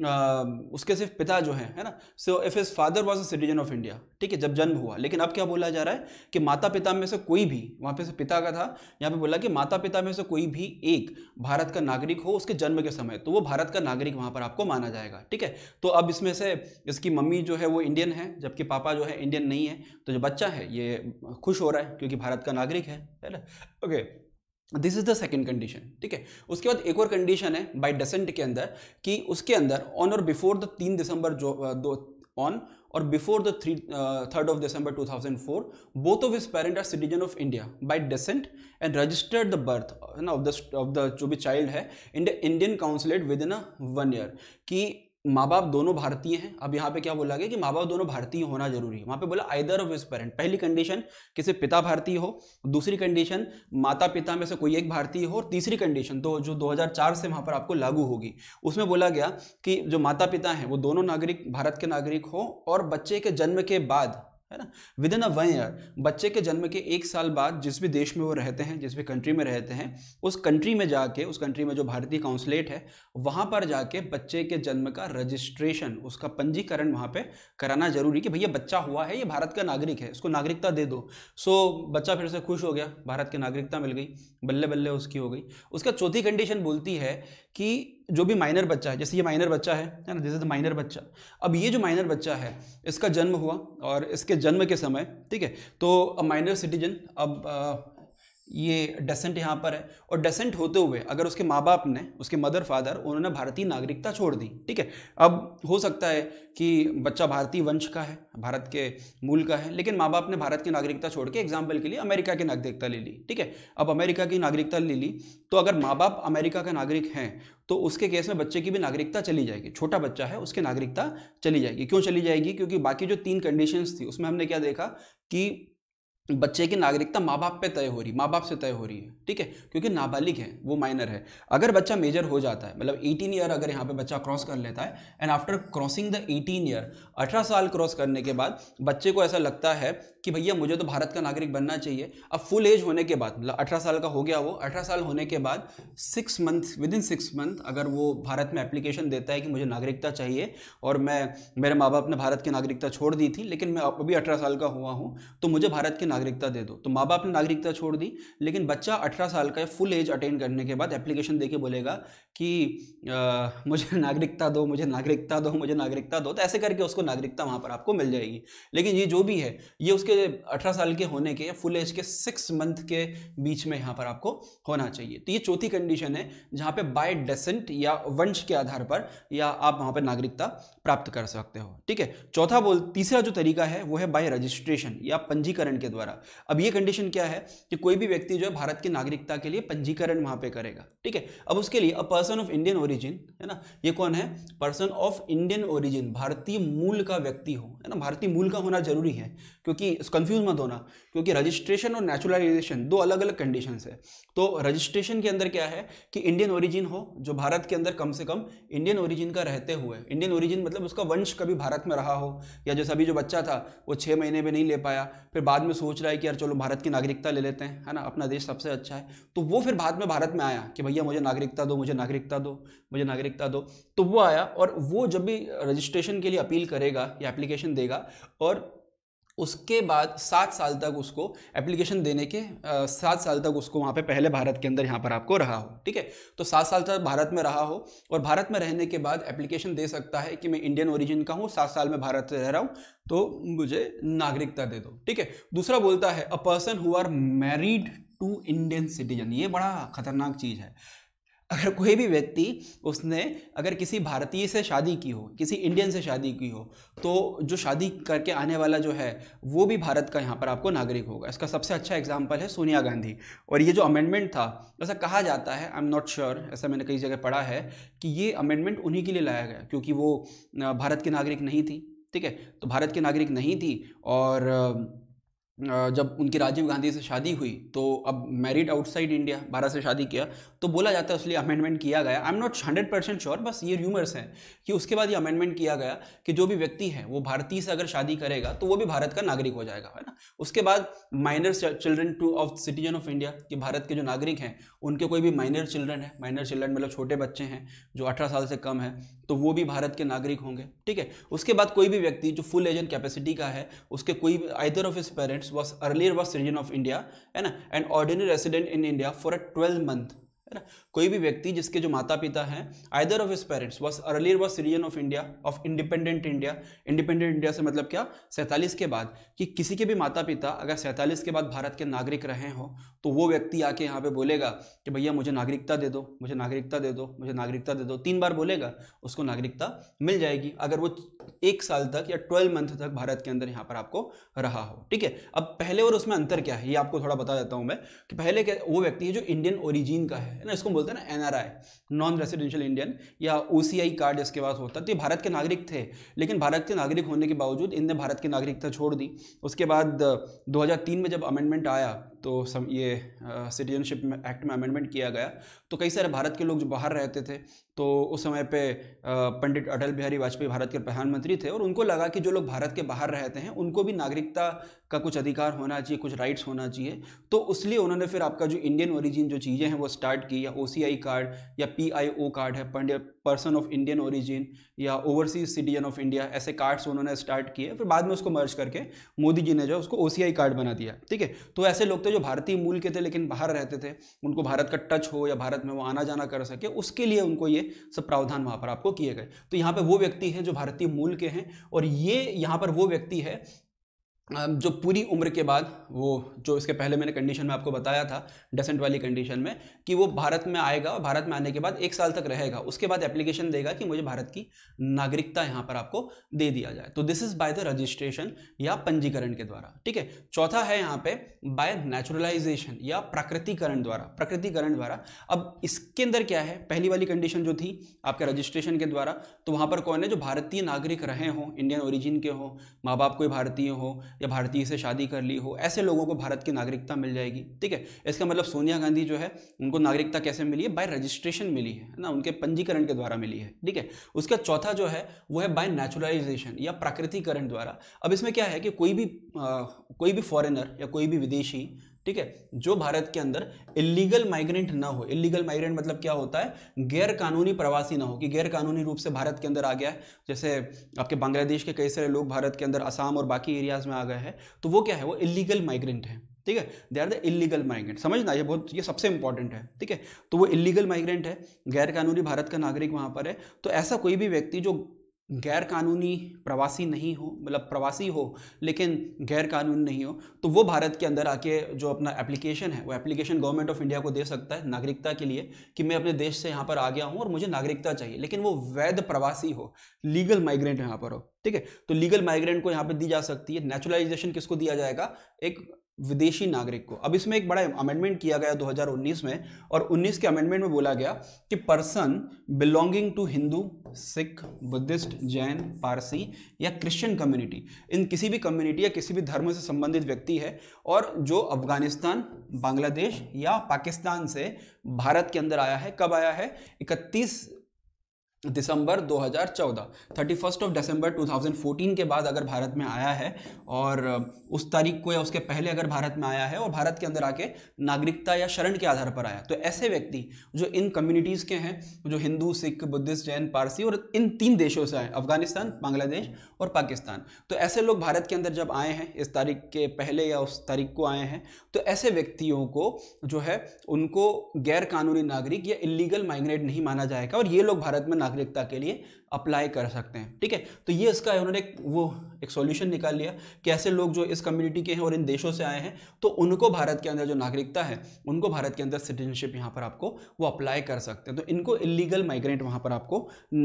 आ, उसके सिर्फ पिता जो है है ना so if his father was a citizen of India ठीक है जब जन्म हुआ लेकिन अब क्या बोला जा रहा है कि माता पिता में से कोई भी वहाँ पे से पिता का था यहाँ पे बोला कि माता पिता में से कोई भी एक भारत का नागरिक हो उसके जन्म के समय तो वो भारत का नागरिक वहाँ पर आपको माना जाएगा ठीक है तो अब इसमें से इसकी इसकी मम्मी जो है वो इंडियन है जबकि पापा जो है इंडियन नहीं है तो जो बच्चा है ये खुश हो रहा है क्योंकि भारत का नागरिक है है ना okay this is the second condition ठीक है उसके बाद एक और कंडीशन है बाय डेसेंट के अंदर कि उसके अंदर ऑन और बिफोर द तीन दिसंबर जो दो on or before the three third of December 2004 both of his parent are citizen of India by descent and registered the birth ना ऑफ द ऑफ द जो भी चाइल्ड है Indian consulate within a one year कि माँ बाप दोनों भारतीय हैं अब यहाँ पे क्या बोला गया कि माँ बाप दोनों भारतीय होना जरूरी है वहाँ पे बोला आइदर ऑफ हिज पेरेंट पहली कंडीशन किसी पिता भारतीय हो दूसरी कंडीशन माता पिता में से कोई एक भारतीय हो और तीसरी कंडीशन तो जो 2004 से वहाँ पर आपको लागू होगी उसमें बोला गया कि जो माता पिता हैं वो दोनों नागरिक भारत के नागरिक हो और बच्चे के जन्म के बाद है ना within a one year बच्चे के जन्म के एक साल बाद जिस भी देश में वो रहते हैं जिस भी कंट्री में रहते हैं उस कंट्री में जाके उस कंट्री में जो भारतीय काउंसलेट है वहाँ पर जाके बच्चे के जन्म का रजिस्ट्रेशन उसका पंजीकरण वहाँ पे कराना जरूरी कि भैया बच्चा हुआ है ये भारत का नागरिक है इसको नागरिकता दे दो सो बच्चा फिर से खुश हो गया भारत की नागरिकता मिल गई बल्ले बल्ले उसकी हो गई उसका चौथी कंडीशन बोलती है कि जो भी माइनर बच्चा है जैसे ये माइनर बच्चा है ना दिस इज द माइनर बच्चा अब ये जो माइनर बच्चा है इसका जन्म हुआ और इसके जन्म के समय ठीक है तो माइनर सिटीजन अब ये डेसेंट यहाँ पर है और डेसेंट होते हुए अगर उसके माँ बाप ने उसके मदर फादर उन्होंने भारतीय नागरिकता छोड़ दी ठीक है अब हो सकता है कि बच्चा भारतीय वंश का है भारत के मूल का है लेकिन माँ बाप ने भारत की नागरिकता छोड़ के एग्जाम्पल के लिए अमेरिका की नागरिकता ले ली ठीक है अब अमेरिका की नागरिकता ले ली तो अगर माँ बाप अमेरिका का नागरिक हैं तो उसके केस में बच्चे की भी नागरिकता चली जाएगी छोटा बच्चा है उसकी नागरिकता चली जाएगी क्यों चली जाएगी क्योंकि बाकी जो तीन कंडीशंस थी उसमें हमने क्या देखा कि बच्चे की नागरिकता माँ बाप पे तय हो रही माँ बाप से तय हो रही है ठीक है क्योंकि नाबालिग है वो माइनर है अगर बच्चा मेजर हो जाता है मतलब 18 ईयर अगर यहाँ पे बच्चा क्रॉस कर लेता है and after crossing the 18 year 18 साल क्रॉस करने के बाद बच्चे को ऐसा लगता है कि भैया मुझे तो भारत का नागरिक बनना चाहिए अब फुल एज होने के बाद मतलब अठारह साल का हो गया वो अठारह साल होने के बाद six month within six month अगर वो भारत में एप्लीकेशन देता है कि मुझे नागरिकता चाहिए और मैं मेरे माँ बाप ने भारत की नागरिकता छोड़ दी थी लेकिन मैं अभी अठारह साल का हुआ हूँ तो मुझे भारत की नागरिकता दे दो तो माँ बाप ने नागरिकता छोड़ दी लेकिन बच्चा 18 साल का फुल एज अटेंड करने के बाद एप्लीकेशन दे बोलेगा कि आ, मुझे नागरिकता दो मुझे नागरिकता दो मुझे नागरिकता दो तो ऐसे करके उसको नागरिकता वहाँ पर आपको मिल जाएगी लेकिन ये जो भी है ये उसके अठारह साल के होने के फुल एज के सिक्स मंथ के बीच में यहाँ पर आपको होना चाहिए तो ये चौथी कंडीशन है जहाँ पे बाय डेसेंट या वंश के आधार पर या आप वहाँ पर नागरिकता प्राप्त कर सकते हो ठीक है चौथा बोल तीसरा जो तरीका है वो है बाय रजिस्ट्रेशन या पंजीकरण के द्वारा अब ये कंडीशन क्या है कि कोई भी व्यक्ति जो है भारत की नागरिकता के लिए पंजीकरण वहां पे करेगा ठीक है अब उसके लिए a person of Indian origin है ना ये कौन है पर्सन ऑफ इंडियन ओरिजिन भारतीय मूल का व्यक्ति हो है ना भारतीय मूल का होना जरूरी है क्योंकि कंफ्यूज मत होना क्योंकि रजिस्ट्रेशन और नेचुरलाइजेशन दो अलग अलग कंडीशन है तो रजिस्ट्रेशन के अंदर क्या है कि इंडियन ओरिजिन हो जो भारत के अंदर कम से कम इंडियन ओरिजिन का रहते हुए इंडियन ओरिजिन मतलब उसका वंश कभी भारत में रहा हो या जैसे अभी जो बच्चा था वो छः महीने में नहीं ले पाया फिर बाद में सोच रहा है कि यार चलो भारत की नागरिकता ले लेते हैं है ना अपना देश सबसे अच्छा है तो वो फिर बाद में भारत में आया कि भैया मुझे नागरिकता दो मुझे नागरिकता दो मुझे नागरिकता दो तो वो आया और वो जब भी रजिस्ट्रेशन के लिए अपील करेगा या एप्लीकेशन देगा और उसके बाद सात साल तक उसको एप्लीकेशन देने के सात साल तक उसको वहाँ पे पहले भारत के अंदर यहाँ पर आपको रहा हो ठीक है तो सात साल तक भारत में रहा हो और भारत में रहने के बाद एप्लीकेशन दे सकता है कि मैं इंडियन ओरिजिन का हूँ सात साल में भारत रह रहा हूँ तो मुझे नागरिकता दे दो ठीक है दूसरा बोलता है a person who are married to Indian citizen ये बड़ा खतरनाक चीज़ है अगर कोई भी व्यक्ति उसने अगर किसी भारतीय से शादी की हो किसी इंडियन से शादी की हो तो जो शादी करके आने वाला जो है वो भी भारत का यहाँ पर आपको नागरिक होगा इसका सबसे अच्छा एग्जाम्पल है सोनिया गांधी और ये जो अमेंडमेंट था ऐसा कहा जाता है आई एम नॉट श्योर ऐसा मैंने कई जगह पढ़ा है कि ये अमेंडमेंट उन्हीं के लिए लाया गया क्योंकि वो भारत की नागरिक नहीं थी ठीक है तो भारत की नागरिक नहीं थी और जब उनकी राजीव गांधी से शादी हुई तो अब मैरिड आउटसाइड इंडिया भारत से शादी किया तो बोला जाता है उसलिए अमेंडमेंट किया गया I am not hundred percent sure बस ये र्यूमर्स हैं कि उसके बाद ये अमेंडमेंट किया गया कि जो भी व्यक्ति है वो भारतीय से अगर शादी करेगा तो वो भी भारत का नागरिक हो जाएगा है ना उसके बाद minor children to of citizen of India कि भारत के जो नागरिक हैं उनके कोई भी माइनर चिल्ड्रन है माइनर चिल्ड्रन मतलब छोटे बच्चे हैं जो अठारह साल से कम है तो वो भी भारत के नागरिक होंगे ठीक है उसके बाद कोई भी व्यक्ति जो फुल एजेंट कैपेसिटी का है उसके कोई either of his parents was earlier was citizen of India है ना and ordinary resident in India for a twelve month है ना कोई भी व्यक्ति जिसके जो माता पिता हैं either of his parents was earlier was citizen of India of independent India independent India से मतलब क्या सैंतालीस के बाद कि किसी के भी माता पिता अगर सैंतालीस के बाद भारत के नागरिक रहे हो तो वो व्यक्ति आके यहाँ पे बोलेगा कि भैया मुझे नागरिकता दे दो मुझे नागरिकता दे दो मुझे नागरिकता दे दो तीन बार बोलेगा उसको नागरिकता मिल जाएगी अगर वो एक साल तक या ट्वेल्व मंथ तक भारत के अंदर यहाँ पर आपको रहा हो ठीक है अब पहले और उसमें अंतर क्या है ये आपको थोड़ा बता देता हूँ मैं कि पहले क्या वो व्यक्ति है जो इंडियन ओरिजिन का है है ना इसको बोलते हैं ना एनआरआई नॉन रेसिडेंशियल इंडियन या ओसीआई कार्ड इसके पास होता तो ये भारत के नागरिक थे लेकिन भारत के नागरिक होने के बावजूद इनने भारत की नागरिकता छोड़ दी उसके बाद 2003 में जब अमेंडमेंट आया तो सम ये सिटीजनशिप एक्ट में अमेंडमेंट किया गया तो कई सारे भारत के लोग जो बाहर रहते थे तो उस समय पे पंडित अटल बिहारी वाजपेयी भारत के प्रधानमंत्री थे और उनको लगा कि जो लोग भारत के बाहर रहते हैं उनको भी नागरिकता का कुछ अधिकार होना चाहिए कुछ राइट्स होना चाहिए तो उसलिए उन्होंने फिर आपका जो इंडियन ओरिजिन जो चीज़ें हैं वो स्टार्ट की या ओ कार्ड या पी कार्ड है पंडित पर्सन ऑफ इंडियन ओरिजिन या ओवरसीज सिटीजन ऑफ इंडिया ऐसे कार्ड्स उन्होंने स्टार्ट किए फिर बाद में उसको मर्ज करके मोदी जी ने जो उसको ओ कार्ड बना दिया ठीक है तो ऐसे लोग तो जो भारतीय मूल के थे लेकिन बाहर रहते थे उनको भारत का टच हो या भारत में वो आना जाना कर सके उसके लिए उनको ये सब प्रावधान वहाँ पर आपको किए गए तो यहाँ पर वो व्यक्ति हैं जो भारतीय मूल के हैं और ये यहाँ पर वो व्यक्ति है जो पूरी उम्र के बाद वो जो इसके पहले मैंने कंडीशन में आपको बताया था डेसेंट वाली कंडीशन में कि वो भारत में आएगा और भारत में आने के बाद एक साल तक रहेगा उसके बाद एप्लीकेशन देगा कि मुझे भारत की नागरिकता यहाँ पर आपको दे दिया जाए तो this is by the registration या पंजीकरण के द्वारा ठीक है चौथा है यहाँ पे बाय नेचुरलाइजेशन या प्राकृतिकरण द्वारा प्रकृतिकरण द्वारा अब इसके अंदर क्या है पहली वाली कंडीशन जो थी आपके रजिस्ट्रेशन के द्वारा तो वहाँ पर कौन है जो भारतीय नागरिक रहे हों इंडियन ओरिजिन के हों माँ बाप कोई भारतीय हो या भारतीय से शादी कर ली हो ऐसे लोगों को भारत की नागरिकता मिल जाएगी ठीक है इसका मतलब सोनिया गांधी जो है उनको नागरिकता कैसे मिली है बाय रजिस्ट्रेशन मिली है ना उनके पंजीकरण के द्वारा मिली है ठीक है उसका चौथा जो है वो है बाय नेचुरलाइजेशन या प्राकृतिकरण द्वारा अब इसमें क्या है कि कोई भी आ, कोई भी फॉरेनर या कोई भी विदेशी ठीक है जो भारत के अंदर इलीगल माइग्रेंट ना हो इलीगल माइग्रेंट मतलब क्या होता है गैर कानूनी प्रवासी ना हो कि गैर कानूनी रूप से भारत के अंदर आ गया है जैसे आपके बांग्लादेश के कई सारे लोग भारत के अंदर असम और बाकी एरियाज में आ गए हैं तो वो क्या है वो इलीगल माइग्रेंट है ठीक है they are the illegal migrant समझना ये बहुत ये सबसे इंपॉर्टेंट है ठीक है तो वो इलीगल माइग्रेंट है गैर कानूनी भारत का नागरिक वहां पर है तो ऐसा कोई भी व्यक्ति जो गैर कानूनी प्रवासी नहीं हो मतलब प्रवासी हो लेकिन गैर कानूनी नहीं हो तो वो भारत के अंदर आके जो अपना एप्लीकेशन है वो एप्लीकेशन गवर्नमेंट ऑफ इंडिया को दे सकता है नागरिकता के लिए कि मैं अपने देश से यहाँ पर आ गया हूँ और मुझे नागरिकता चाहिए लेकिन वो वैध प्रवासी हो लीगल माइग्रेंट यहाँ पर हो ठीक है तो लीगल माइग्रेंट को यहाँ पर दी जा सकती है नेचुरलाइजेशन किसको दिया जाएगा एक विदेशी नागरिक को अब इसमें एक बड़ा अमेंडमेंट किया गया 2019 में और 19 के अमेंडमेंट में बोला गया कि person belonging to Hindu Sikh Buddhist Jain Parsi या क्रिश्चियन कम्युनिटी इन किसी भी कम्युनिटी या किसी भी धर्म से संबंधित व्यक्ति है और जो अफगानिस्तान बांग्लादेश या पाकिस्तान से भारत के अंदर आया है कब आया है 31 दिसंबर 2014 थर्टी फर्स्ट ऑफ दिसंबर 2014 के बाद अगर भारत में आया है और उस तारीख को या उसके पहले अगर भारत में आया है और भारत के अंदर आके नागरिकता या शरण के आधार पर आया तो ऐसे व्यक्ति जो इन कम्युनिटीज़ के हैं जो हिंदू सिख बुद्धिस्ट जैन पारसी और इन तीन देशों से आए अफगानिस्तान बांग्लादेश और पाकिस्तान तो ऐसे लोग भारत के अंदर जब आए हैं इस तारीख के पहले या उस तारीख को आए हैं तो ऐसे व्यक्तियों को जो है उनको गैर कानूनी नागरिक या इलीगल माइग्रेट नहीं माना जाएगा और ये लोग भारत में नागरिक नागरिकता के लिए अप्लाई कर सकते हैं ठीक है तो ये इसका उन्होंने एक वो एक सॉल्यूशन निकाल लिया कि ऐसे लोग जो इस कम्युनिटी के हैं और इन देशों से आए हैं तो उनको भारत के अंदर जो नागरिकता है उनको भारत के अंदर सिटीजनशिप यहाँ पर आपको वो अप्लाई कर सकते हैं तो इनको इलीगल माइग्रेंट वहाँ पर आपको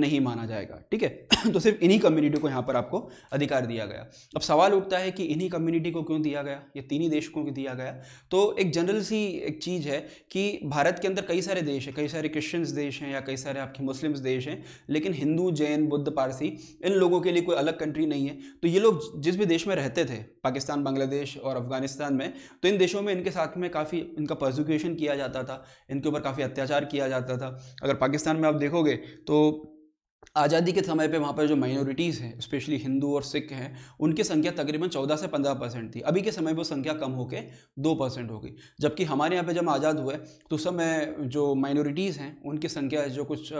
नहीं माना जाएगा ठीक है तो सिर्फ इन्हीं कम्युनिटी को यहाँ पर आपको अधिकार दिया गया अब सवाल उठता है कि इन्हीं कम्युनिटी को क्यों दिया गया ये तीन ही देश को दिया गया तो एक जनरल सी एक चीज़ है कि भारत के अंदर कई सारे देश हैं कई सारे क्रिश्चियंस देश हैं या कई सारे आपके मुस्लिम्स देश हैं लेकिन हिंदू जैन बुद्ध पारसी इन लोगों के लिए कोई अलग कंट्री नहीं है तो ये लोग जिस भी देश में रहते थे पाकिस्तान बांग्लादेश और अफगानिस्तान में तो इन देशों में इनके साथ में काफ़ी इनका प्रोसिक्यूशन किया जाता था इनके ऊपर काफ़ी अत्याचार किया जाता था अगर पाकिस्तान में आप देखोगे तो आज़ादी के समय पे वहाँ पर जो माइनॉरिटीज़ हैं स्पेशली हिंदू और सिख हैं उनकी संख्या तकरीबन 14 से 15 परसेंट थी अभी के समय पर संख्या कम होकर दो परसेंट हो गई जबकि हमारे यहाँ पे जब आज़ाद हुए तो उस समय जो माइनॉरिटीज़ हैं उनकी संख्या जो कुछ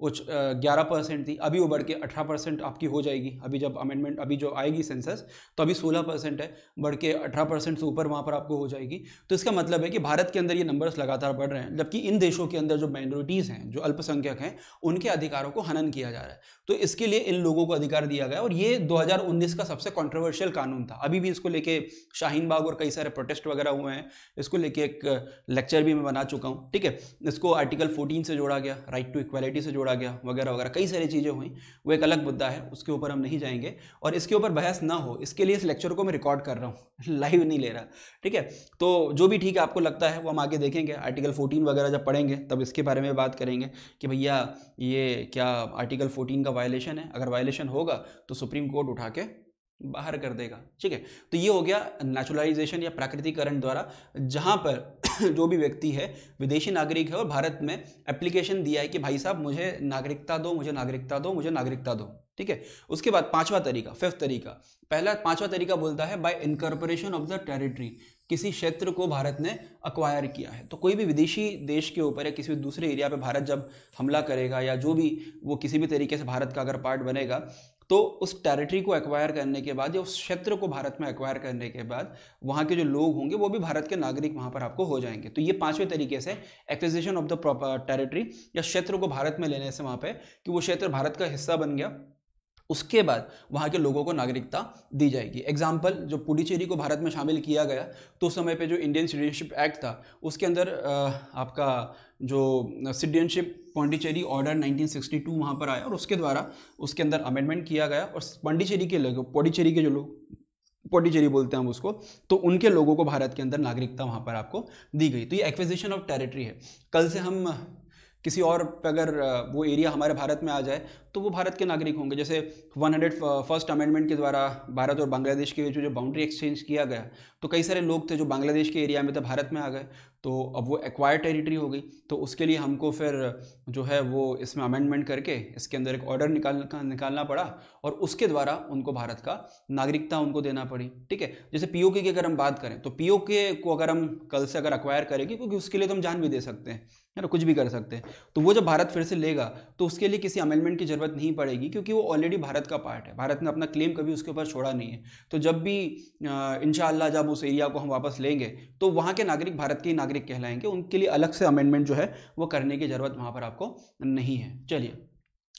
कुछ ग्यारह परसेंट थी अभी वो बढ़ के अठारह परसेंट आपकी हो जाएगी अभी जब अमेंडमेंट अभी जो आएगी सेंसस तो अभी सोलह परसेंट है बढ़ के अठारह परसेंट से ऊपर वहाँ पर आपको हो जाएगी तो इसका मतलब है कि भारत के अंदर ये नंबर्स लगातार बढ़ रहे हैं जबकि इन देशों के अंदर जो माइनॉरिटीज़ हैं जो अल्पसंख्यक हैं उनके अधिकारों को हनन किया जा रहा है तो इसके लिए इन लोगों को अधिकार दिया गया और ये 2019 का सबसे कंट्रोवर्शियल कानून था अभी भी इसको लेके शाहीन बाग और कई सारे प्रोटेस्ट वगैरह हुए हैं इसको लेके एक लेक्चर भी मैं बना चुका हूँ ठीक है इसको आर्टिकल फोर्टीन से जोड़ा गया राइट टू इक्वालिटी से जोड़ा गया वगैरह वगैरह कई सारी चीज़ें हुई वो एक अलग मुद्दा है उसके ऊपर हम नहीं जाएंगे और इसके ऊपर बहस ना हो इसके लिए इस लेक्चर को मैं रिकॉर्ड कर रहा हूँ लाइव नहीं ले रहा ठीक है तो जो भी ठीक है आपको लगता है वो हम आगे देखेंगे आर्टिकल फोर्टीन वगैरह जब पढ़ेंगे तब इसके बारे में बात करेंगे कि भैया ये क्या आर्टिकल आर्टिकल 14 का वायलेशन है अगर वायलेशन होगा तो सुप्रीम कोर्ट उठा के बाहर कर देगा ठीक है तो ये हो गया नेचुरलाइजेशन या प्राकृतिकरण द्वारा जहाँ पर जो भी व्यक्ति है विदेशी नागरिक है और भारत में एप्लीकेशन दिया है कि भाई साहब मुझे नागरिकता दो मुझे नागरिकता दो मुझे नागरिकता दो ठीक है उसके बाद पांचवा तरीका फिफ्थ तरीका पहला पांचवा तरीका बोलता है by incorporation of the territory किसी क्षेत्र को भारत ने अक्वायर किया है तो कोई भी विदेशी देश के ऊपर या किसी भी दूसरे एरिया पे भारत जब हमला करेगा या जो भी वो किसी भी तरीके से भारत का अगर पार्ट बनेगा तो उस टेरिटरी को एक्वायर करने के बाद या उस क्षेत्र को भारत में एक्वायर करने के बाद वहाँ के जो लोग होंगे वो भी भारत के नागरिक वहाँ पर आपको हो जाएंगे तो ये पांचवें तरीके से एक्विजिशन ऑफ द टेरिटरी या क्षेत्र को भारत में लेने से वहाँ पे कि वो क्षेत्र भारत का हिस्सा बन गया उसके बाद वहाँ के लोगों को नागरिकता दी जाएगी एग्जाम्पल जो पुडुचेरी को भारत में शामिल किया गया तो उस समय पे जो इंडियन सिटीजनशिप एक्ट था उसके अंदर आपका जो सिटीजनशिप पांडिचेरी ऑर्डर 1962 वहाँ पर आया और उसके द्वारा उसके अंदर अमेंडमेंट किया गया और पांडिचेरी के लोग पौडीचेरी के जो लोग पौडीचेरी बोलते हैं हम उसको तो उनके लोगों को भारत के अंदर नागरिकता वहाँ पर आपको दी गई तो ये एक्विजिशन ऑफ टेरिटरी है कल से हम किसी और अगर वो एरिया हमारे भारत में आ जाए तो वो भारत के नागरिक होंगे जैसे वन हंड्रेड फर्स्ट अमेंडमेंट के द्वारा भारत और बांग्लादेश के बीच जो बाउंड्री एक्सचेंज किया गया तो कई सारे लोग थे जो बांग्लादेश के एरिया में थे भारत में आ गए तो अब वो एक्वायर टेरिटरी हो गई तो उसके लिए हमको फिर जो है वो इसमें अमेंडमेंट करके इसके अंदर एक ऑर्डर निकाल निकालना पड़ा और उसके द्वारा उनको भारत का नागरिकता उनको देना पड़ी ठीक है जैसे पीओके की अगर हम बात करें तो के को अगर हम कल से अगर अक्वायर करेंगे क्योंकि उसके लिए तो हम जान भी दे सकते हैं है ना कुछ भी कर सकते हैं तो वो जब भारत फिर से लेगा तो उसके लिए किसी अमेंडमेंट की जरूरत नहीं पड़ेगी क्योंकि वो ऑलरेडी भारत का पार्ट है भारत ने अपना क्लेम कभी उसके ऊपर छोड़ा नहीं है तो जब भी इन जब उस एरिया को हम वापस लेंगे तो वहाँ के नागरिक भारत के नागरिक नागरिक कहलाएंगे उनके लिए अलग से अमेंडमेंट जो है वो करने की ज़रूरत वहां पर आपको नहीं है चलिए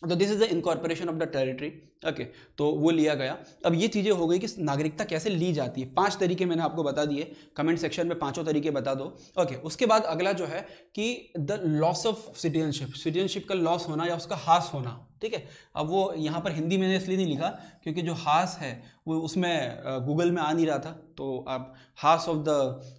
तो this is the incorporation of the territory okay तो वो लिया गया अब ये चीज़ें हो गई कि नागरिकता कैसे ली जाती है पांच तरीके मैंने आपको बता दिए कमेंट सेक्शन में पांचों तरीके बता दो ओके okay, उसके बाद अगला जो है कि the loss of citizenship citizenship का लॉस होना या उसका हास होना ठीक है अब वो यहाँ पर हिंदी मैंने इसलिए नहीं लिखा क्योंकि जो हास है वो उसमें गूगल में आ नहीं रहा था तो आप हास ऑफ द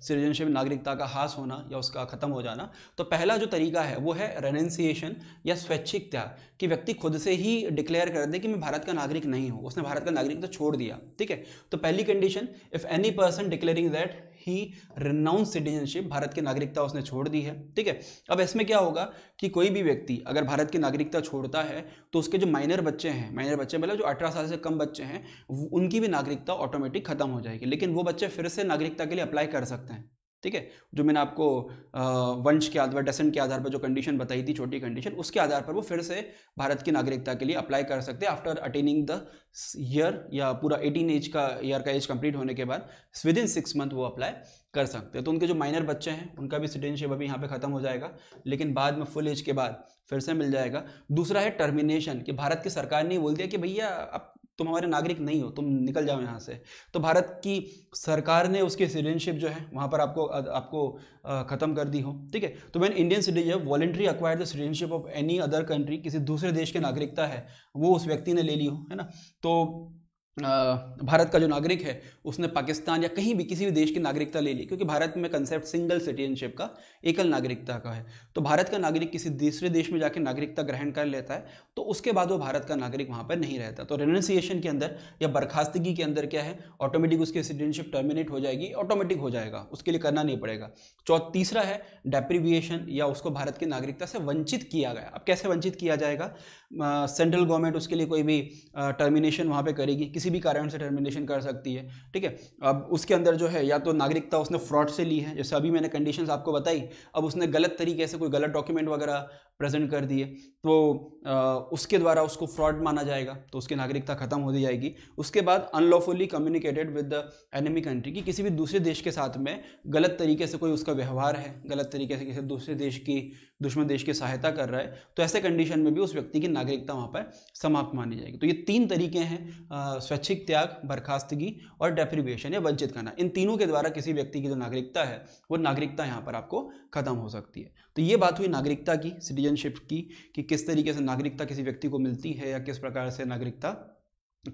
सिटीजनशिप नागरिकता का हास होना या उसका ख़त्म हो जाना तो पहला जो तरीका है वो है रेनेंसिएशन या स्वैच्छिक त्याग कि व्यक्ति खुद से ही डिक्लेयर कर दे कि मैं भारत का नागरिक नहीं हूँ उसने भारत का नागरिक तो छोड़ दिया ठीक है तो पहली condition if any person declaring that he renounce citizenship Bharat की नागरिकता उसने छोड़ दी है ठीक है अब इसमें क्या होगा कि कोई भी व्यक्ति अगर भारत की नागरिकता छोड़ता है तो उसके जो माइनर बच्चे हैं माइनर बच्चे मतलब जो अठारह साल से कम बच्चे हैं उनकी भी नागरिकता ऑटोमेटिक खत्म हो जाएगी लेकिन वो बच्चे फिर से नागरिकता के लिए अप्लाई कर सकते हैं ठीक है जो मैंने आपको वंश के आधार पर डेसेंट के आधार पर जो कंडीशन बताई थी छोटी कंडीशन उसके आधार पर वो फिर से भारत की नागरिकता के लिए अप्लाई कर सकते हैं आफ्टर अटेनिंग द ईयर या पूरा एटीन एज का ईयर का एज कंप्लीट होने के बाद विद इन सिक्स मंथ वो अप्लाई कर सकते हैं तो उनके जो माइनर बच्चे हैं उनका भी सिटीजनशिप अभी यहाँ पे खत्म हो जाएगा लेकिन बाद में फुल एज के बाद फिर से मिल जाएगा दूसरा है टर्मिनेशन कि भारत की सरकार ने बोल दिया कि भैया आप तुम हमारे नागरिक नहीं हो तुम निकल जाओ यहाँ से तो भारत की सरकार ने उसकी सिटीजनशिप जो है वहाँ पर आपको आपको ख़त्म कर दी हो ठीक है तो when Indian citizen voluntary acquire the citizenship of any other country किसी दूसरे देश के नागरिकता है वो उस व्यक्ति ने ले ली हो है ना तो भारत का जो नागरिक है उसने पाकिस्तान या कहीं भी किसी भी देश की नागरिकता ले ली क्योंकि भारत में कंसेप्ट सिंगल सिटीजनशिप का एकल नागरिकता का है तो भारत का नागरिक किसी दूसरे देश में जाकर नागरिकता ग्रहण कर लेता है तो उसके बाद वो भारत का नागरिक वहाँ पर नहीं रहता तो रेनन्सिएशन के अंदर या बर्खास्तगी के अंदर क्या है ऑटोमेटिक उसकी सिटीजनशिप टर्मिनेट हो जाएगी ऑटोमेटिक हो जाएगा उसके लिए करना नहीं पड़ेगा चौथ तीसरा है डेप्रीविएशन या उसको भारत की नागरिकता से वंचित किया गया अब कैसे वंचित किया जाएगा सेंट्रल गवर्नमेंट उसके लिए कोई भी टर्मिनेशन वहाँ पर करेगी किसी किसी भी कारण से टर्मिनेशन कर सकती है ठीक है अब उसके अंदर जो है या तो नागरिकता उसने फ्रॉड से ली है जैसे अभी मैंने कंडीशन आपको बताई अब उसने गलत तरीके से कोई गलत डॉक्यूमेंट वगैरह प्रेजेंट कर दिए तो आ, उसके द्वारा उसको फ्रॉड माना जाएगा तो उसकी नागरिकता खत्म हो दी जाएगी उसके बाद unlawfully communicated with the enemy country कि किसी भी दूसरे देश के साथ में गलत तरीके से कोई उसका व्यवहार है गलत तरीके से किसी दूसरे देश की दुश्मन देश की सहायता कर रहा है तो ऐसे कंडीशन में भी उस व्यक्ति की नागरिकता वहाँ पर समाप्त मानी जाएगी तो ये तीन तरीके हैं स्वैच्छिक त्याग बर्खास्तगी और डेप्रीविएशन या वंचित करना इन तीनों के द्वारा किसी व्यक्ति की जो नागरिकता है वो नागरिकता यहाँ पर आपको खत्म हो सकती है तो ये बात हुई नागरिकता की सिटीजनशिप की कि किस तरीके से नागरिकता किसी व्यक्ति को मिलती है या किस प्रकार से नागरिकता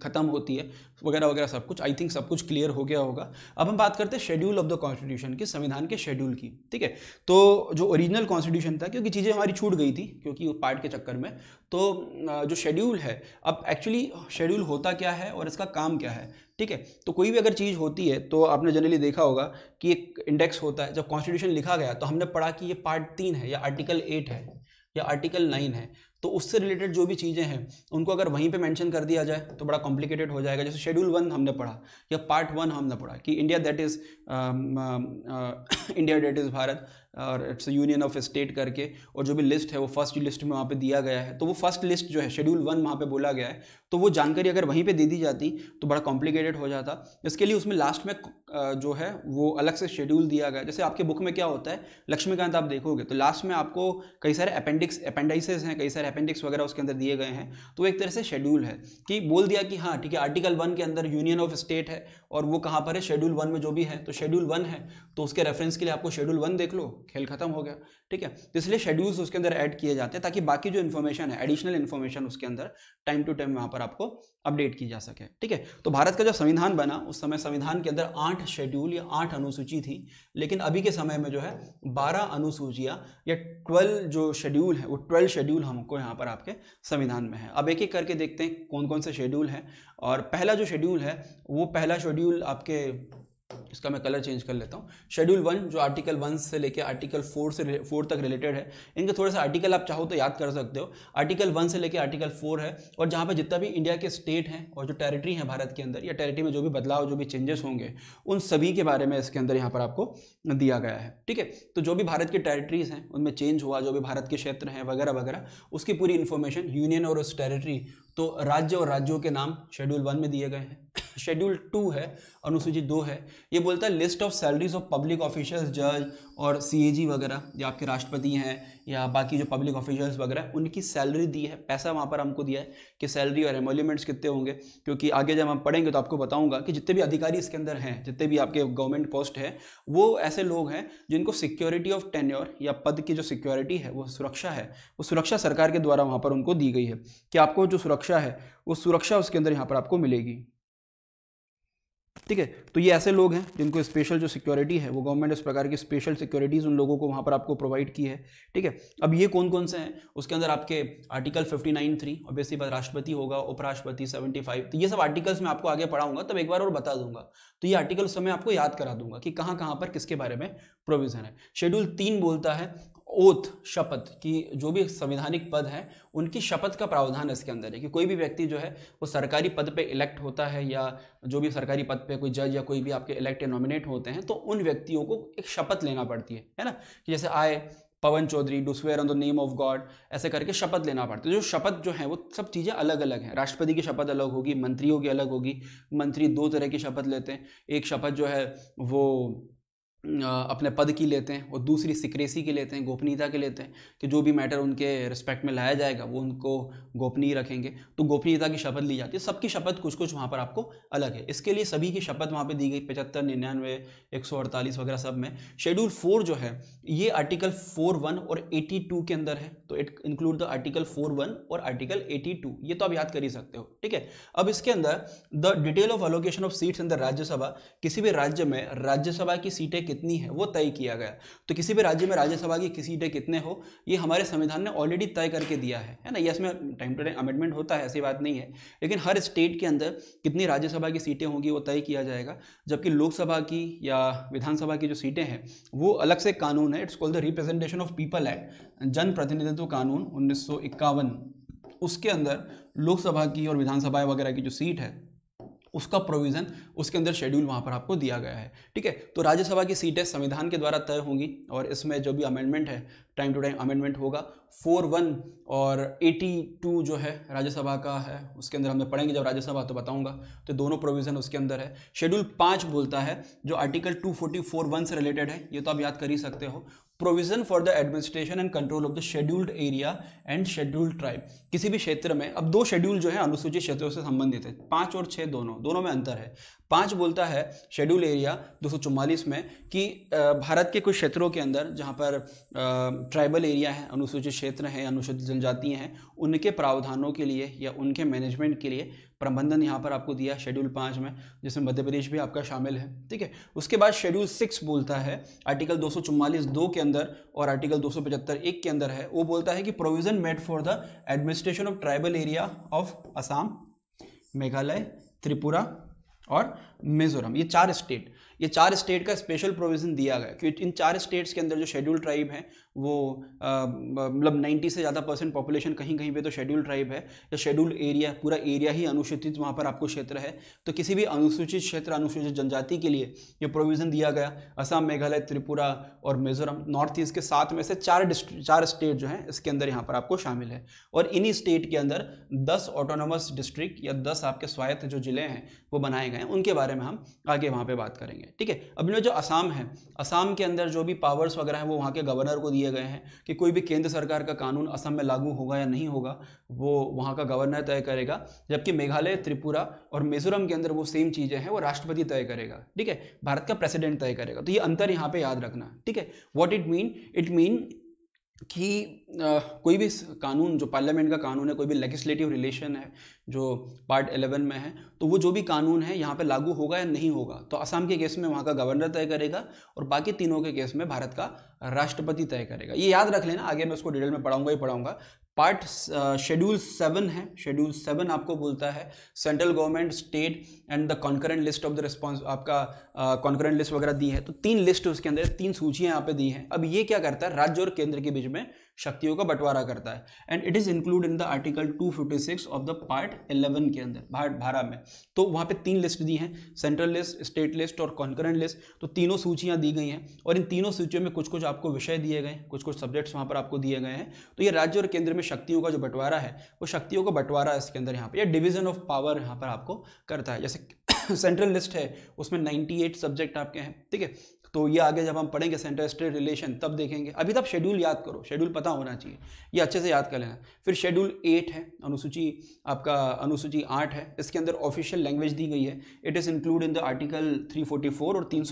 खत्म होती है वगैरह वगैरह सब कुछ आई थिंक सब कुछ क्लियर हो गया होगा अब हम बात करते हैं शेड्यूल ऑफ द कॉन्स्टिट्यूशन की संविधान के शेड्यूल की ठीक है तो जो ओरिजिनल कॉन्स्टिट्यूशन था क्योंकि चीज़ें हमारी छूट गई थी क्योंकि पार्ट के चक्कर में तो जो शेड्यूल है अब एक्चुअली शेड्यूल होता क्या है और इसका काम क्या है ठीक है तो कोई भी अगर चीज़ होती है तो आपने जनरली देखा होगा कि एक इंडेक्स होता है जब कॉन्स्टिट्यूशन लिखा गया तो हमने पढ़ा कि ये पार्ट तीन है या आर्टिकल एट है या आर्टिकल नाइन है तो उससे रिलेटेड जो भी चीज़ें हैं उनको अगर वहीं पे मेंशन कर दिया जाए तो बड़ा कॉम्प्लिकेटेड हो जाएगा जैसे शेड्यूल वन हमने पढ़ा या पार्ट वन हमने पढ़ा कि India that is India that is Bharat और इट्स यूनियन ऑफ स्टेट करके और जो भी लिस्ट है वो फर्स्ट लिस्ट में वहाँ पे दिया गया है तो वो फर्स्ट लिस्ट जो है शेड्यूल वन वहाँ पे बोला गया है तो वो जानकारी अगर वहीं पे दे दी जाती तो बड़ा कॉम्प्लिकेटेड हो जाता इसके लिए उसमें लास्ट में जो है वो अलग से शेड्यूल दिया गया जैसे आपके बुक में क्या होता है लक्ष्मीकांत आप देखोगे तो लास्ट में आपको कई सारे अपेंडिक्स अपेंडाइसेस हैं कई सारे अपेंडिक्स वगैरह उसके अंदर दिए गए हैं तो एक तरह से शेड्यूल है कि बोल दिया कि हाँ ठीक है आर्टिकल वन के अंदर यूनियन ऑफ स्टेट है और वो कहाँ पर है शेड्यूल वन में जो भी है तो शेड्यूल वन है तो उसके रेफरेंस के लिए आपको शेड्यूल वन देख लो खेल खत्म हो गया ठीक है तो इसलिए शेड्यूल्स उसके अंदर ऐड किए जाते हैं ताकि बाकी जो इन्फॉर्मेशन है एडिशनल इन्फॉर्मेशन उसके अंदर टाइम टू टाइम वहाँ पर आपको अपडेट की जा सके ठीक है तो भारत का जो संविधान बना उस समय संविधान के अंदर आठ शेड्यूल या आठ अनुसूची थी लेकिन अभी के समय में जो है बारह अनुसूचियाँ या ट्वेल्व जो शेड्यूल है वो ट्वेल्व शेड्यूल हमको यहाँ पर आपके संविधान में है अब एक एक करके देखते हैं कौन कौन से शेड्यूल है और पहला जो शेड्यूल है वो पहला शेड्यूल आपके इसका मैं कलर चेंज कर लेता हूँ शेड्यूल वन जो आर्टिकल वन से लेकर आर्टिकल फोर से फोर तक रिलेटेड है इनके थोड़े से आर्टिकल आप चाहो तो याद कर सकते हो आर्टिकल वन से लेकर आर्टिकल फोर है और जहाँ पर जितना भी इंडिया के स्टेट हैं और जो टेरिटरी हैं भारत के अंदर या टेरिटरी में जो भी बदलाव जो भी चेंजेस होंगे उन सभी के बारे में इसके अंदर यहाँ पर आपको दिया गया है ठीक है तो जो भी भारत की टेरिटरीज हैं उनमें चेंज हुआ जो भी भारत के क्षेत्र हैं वगैरह वगैरह उसकी पूरी इन्फॉर्मेशन यूनियन और उस टेरिटरी तो राज्य और राज्यों के नाम शेड्यूल वन में दिए गए हैं शेड्यूल टू है अनुसूचित दो है ये बोलता है list of salaries of public officials जज और सीएजी वगैरह या आपके राष्ट्रपति हैं या बाकी जो पब्लिक ऑफिशर्स वगैरह उनकी सैलरी दी है पैसा वहाँ पर हमको दिया है कि सैलरी और एमोल्यूमेंट्स कितने होंगे क्योंकि आगे जब हम पढ़ेंगे तो आपको बताऊँगा कि जितने भी अधिकारी इसके अंदर हैं जितने भी आपके गवर्नमेंट पोस्ट है वो ऐसे लोग हैं जिनको सिक्योरिटी ऑफ टेन्योर या पद की जो सिक्योरिटी है वो सुरक्षा है वो सुरक्षा सरकार के द्वारा वहाँ पर उनको दी गई है कि आपको जो सुरक्षा है वो सुरक्षा उसके अंदर यहाँ पर आपको मिलेगी ठीक है तो ये ऐसे लोग हैं जिनको स्पेशल जो सिक्योरिटी है वो गवर्नमेंट इस प्रकार की स्पेशल सिक्योरिटीज़ उन लोगों को वहाँ पर आपको प्रोवाइड की है ठीक है अब ये कौन कौन से हैं उसके अंदर आपके आर्टिकल 59 थ्री ऑब्वियसली राष्ट्रपति होगा उपराष्ट्रपति 75 तो ये सब आर्टिकल्स मैं आपको आगे पढ़ाऊंगा तब एक बार और बता दूंगा तो ये आर्टिकल समय आपको याद करा दूंगा कि कहाँ कहाँ पर किसके बारे में प्रोविजन है शेड्यूल तीन बोलता है ओथ शपथ की जो भी संविधानिक पद हैं उनकी शपथ का प्रावधान इसके अंदर है कि कोई भी व्यक्ति जो है वो सरकारी पद पे इलेक्ट होता है या जो भी सरकारी पद पे कोई जज या कोई भी आपके इलेक्ट या नॉमिनेट होते हैं तो उन व्यक्तियों को एक शपथ लेना पड़ती है है ना कि जैसे I Pawan Chaudhary do swear on the name of God ऐसे करके शपथ लेना पड़ता है जो शपथ जो है वो सब चीज़ें अलग अलग हैं राष्ट्रपति की शपथ अलग होगी मंत्रियों की अलग होगी मंत्री दो तरह की शपथ लेते हैं एक शपथ जो है वो अपने पद की लेते हैं और दूसरी सिक्रेसी की लेते हैं गोपनीयता के लेते हैं कि जो भी मैटर उनके रिस्पेक्ट में लाया जाएगा वो उनको गोपनीय रखेंगे तो गोपनीयता की शपथ ली जाती है सबकी शपथ कुछ कुछ वहाँ पर आपको अलग है इसके लिए सभी की शपथ वहाँ पे दी गई पचहत्तर निन्यानवे एक सौ अड़तालीस वगैरह सब में शेड्यूल फोर जो है ये आर्टिकल फोर वन और एटी टू के अंदर है तो it include the article four one और आर्टिकल एटी टू ये तो आप याद कर ही सकते हो ठीक है अब इसके अंदर the detail of allocation of seats in the Rajya Sabha किसी भी राज्य में राज्यसभा की सीटें कितनी है वो तय किया गया तो किसी भी राज्य में राज्यसभा की किसी सीटें कितने हो ये हमारे संविधान ने ऑलरेडी तय करके दिया है है ना ये इसमें टाइम टू टाइम अमेंडमेंट होता है ऐसी बात नहीं है लेकिन हर स्टेट के अंदर कितनी राज्यसभा की सीटें होंगी वो तय किया जाएगा जबकि लोकसभा की या विधानसभा की जो सीटें हैं वो अलग से कानून है it's called the representation of people act जनप्रतिनिधित्व कानून उन्नीस उसके अंदर लोकसभा की और विधानसभा वगैरह की जो सीट है उसका प्रोविज़न उसके अंदर शेड्यूल वहां पर आपको दिया गया है ठीक है तो राज्यसभा की सीटें संविधान के द्वारा तय होंगी और इसमें जो भी अमेंडमेंट है टाइम टू टाइम अमेंडमेंट होगा फोर वन और एटी टू जो है राज्यसभा का है उसके अंदर हमें पढ़ेंगे जब राज्यसभा तो बताऊंगा तो दोनों प्रोविज़न उसके अंदर है शेड्यूल पाँच बोलता है जो article two forty four one से रिलेटेड है ये तो आप याद कर ही सकते हो provision for the administration and control of the scheduled area and scheduled tribe किसी भी क्षेत्र में अब दो शेड्यूल जो है अनुसूचित क्षेत्रों से संबंधित है पांच और छह दोनों दोनों में अंतर है पांच बोलता है शेड्यूल एरिया दो में कि भारत के कुछ क्षेत्रों के अंदर जहां पर ट्राइबल एरिया है अनुसूचित क्षेत्र हैं अनुसूचित जनजातियां हैं उनके प्रावधानों के लिए या उनके मैनेजमेंट के लिए प्रबंधन यहाँ पर आपको दिया शेड्यूल पाँच में जिसमें मध्य प्रदेश भी आपका शामिल है ठीक है उसके बाद शेड्यूल सिक्स बोलता है आर्टिकल दो सौ के अंदर और आर्टिकल दो सौ के अंदर है वो बोलता है कि provision made for the administration of tribal area of Assam Meghalaya Tripura और मिजोरम ये चार स्टेट ये चार स्टेट का स्पेशल प्रोविजन दिया गया क्योंकि इन चार स्टेट्स के अंदर जो शेड्यूल ट्राइब हैं वो मतलब 90 से ज़्यादा परसेंट पॉपुलेशन कहीं कहीं पे तो शेड्यूल ट्राइब है या शेड्यूल एरिया पूरा एरिया ही अनुसूचित वहाँ पर आपको क्षेत्र है तो किसी भी अनुसूचित क्षेत्र अनुसूचित जनजाति के लिए ये प्रोविज़न दिया गया असम मेघालय त्रिपुरा और मिजोरम नॉर्थ ईस्ट के साथ में से चार चार स्टेट जो हैं इसके अंदर यहाँ पर आपको शामिल है और इन्हीं स्टेट के अंदर दस ऑटोनोमस डिस्ट्रिक्ट या दस आपके स्वायत्त जो जिले हैं वो बनाए गए हैं उनके बारे में हम आगे वहाँ पर बात करेंगे ठीक है अब जो असम है असम के अंदर जो भी पावर्स वगैरह हैं वो वहाँ के गवर्नर को दिए दिए गए हैं कि कोई भी केंद्र सरकार का कानून असम में लागू होगा या नहीं होगा वो वहाँ का गवर्नर तय करेगा जबकि मेघालय त्रिपुरा और मिजोरम के अंदर वो सेम चीज़ें हैं वो राष्ट्रपति तय करेगा ठीक है भारत का प्रेसिडेंट तय करेगा तो ये अंतर यहाँ पर याद रखना ठीक है what it mean it mean कि आ, कोई भी कानून जो पार्लियामेंट का कानून है कोई भी लेजिस्लेटिव रिलेशन है जो पार्ट 11 में है तो वो जो भी कानून है यहाँ पे लागू होगा या नहीं होगा तो असम के केस में वहाँ का गवर्नर तय करेगा और बाकी तीनों के केस में भारत का राष्ट्रपति तय करेगा ये याद रख लेना आगे मैं उसको डिटेल में पढ़ाऊंगा ही पढ़ाऊंगा पार्ट शेड्यूल सेवन है शेड्यूल सेवन आपको बोलता है central government state and the concurrent list of the response आपका कॉन्करेंट लिस्ट वगैरह दी है तो तीन लिस्ट उसके अंदर तीन सूचियां यहाँ पे दी हैं अब ये क्या करता है राज्य और केंद्र के बीच में शक्तियों का बंटवारा करता है and it is include in the article 256 of the part 11 के अंदर भारत भारा में तो वहाँ पे तीन लिस्ट दी हैं सेंट्रल लिस्ट स्टेट लिस्ट और कॉन्करेंट लिस्ट तो तीनों सूचियाँ दी गई हैं और इन तीनों सूचियों में कुछ कुछ आपको विषय दिए गए कुछ कुछ सब्जेक्ट्स वहाँ पर आपको दिए गए हैं तो ये राज्य और केंद्र में शक्तियों का जो बंटवारा है वो शक्तियों का बंटवारा इसके अंदर यहाँ पर या डिविजन ऑफ पावर यहाँ पर आपको करता है जैसे सेंट्रल लिस्ट है उसमें 98 सब्जेक्ट आपके हैं ठीक है तो ये आगे जब हम पढ़ेंगे सेंटर स्टेट रिलेशन तब देखेंगे अभी तब शेड्यूल याद करो शेड्यूल पता होना चाहिए ये अच्छे से याद कर लेना फिर शेड्यूल एट है अनुसूची आपका अनुसूची आठ है इसके अंदर ऑफिशियल लैंग्वेज दी गई है it is include in the article 344 और तीन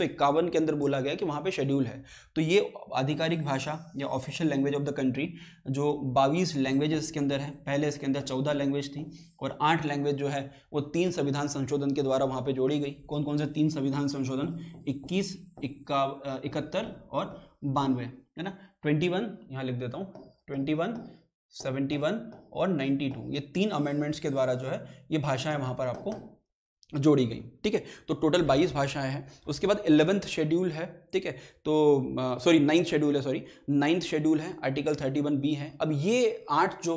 के अंदर बोला गया कि वहाँ पर शेड्यूल है तो ये आधिकारिक भाषा या official language of the country जो बाईस लैंग्वेज इसके अंदर है पहले इसके अंदर चौदह लैंग्वेज थी और आठ लैंग्वेज जो है वो तीन संविधान संशोधन के द्वारा वहाँ पे जोड़ी गई कौन कौन से तीन संविधान संशोधन 21, इक्का इकहत्तर और बानवे है ना 21 वन यहाँ लिख देता हूँ 21, 71 और 92 ये तीन अमेंडमेंट्स के द्वारा जो है ये भाषाएं वहाँ पर आपको जोड़ी गई ठीक है तो टोटल 22 भाषाएं हैं उसके बाद एलेवंथ शेड्यूल है ठीक है तो सॉरी नाइन्थ शेड्यूल है सॉरी नाइन्थ शेड्यूल है आर्टिकल 31 बी है अब ये आठ जो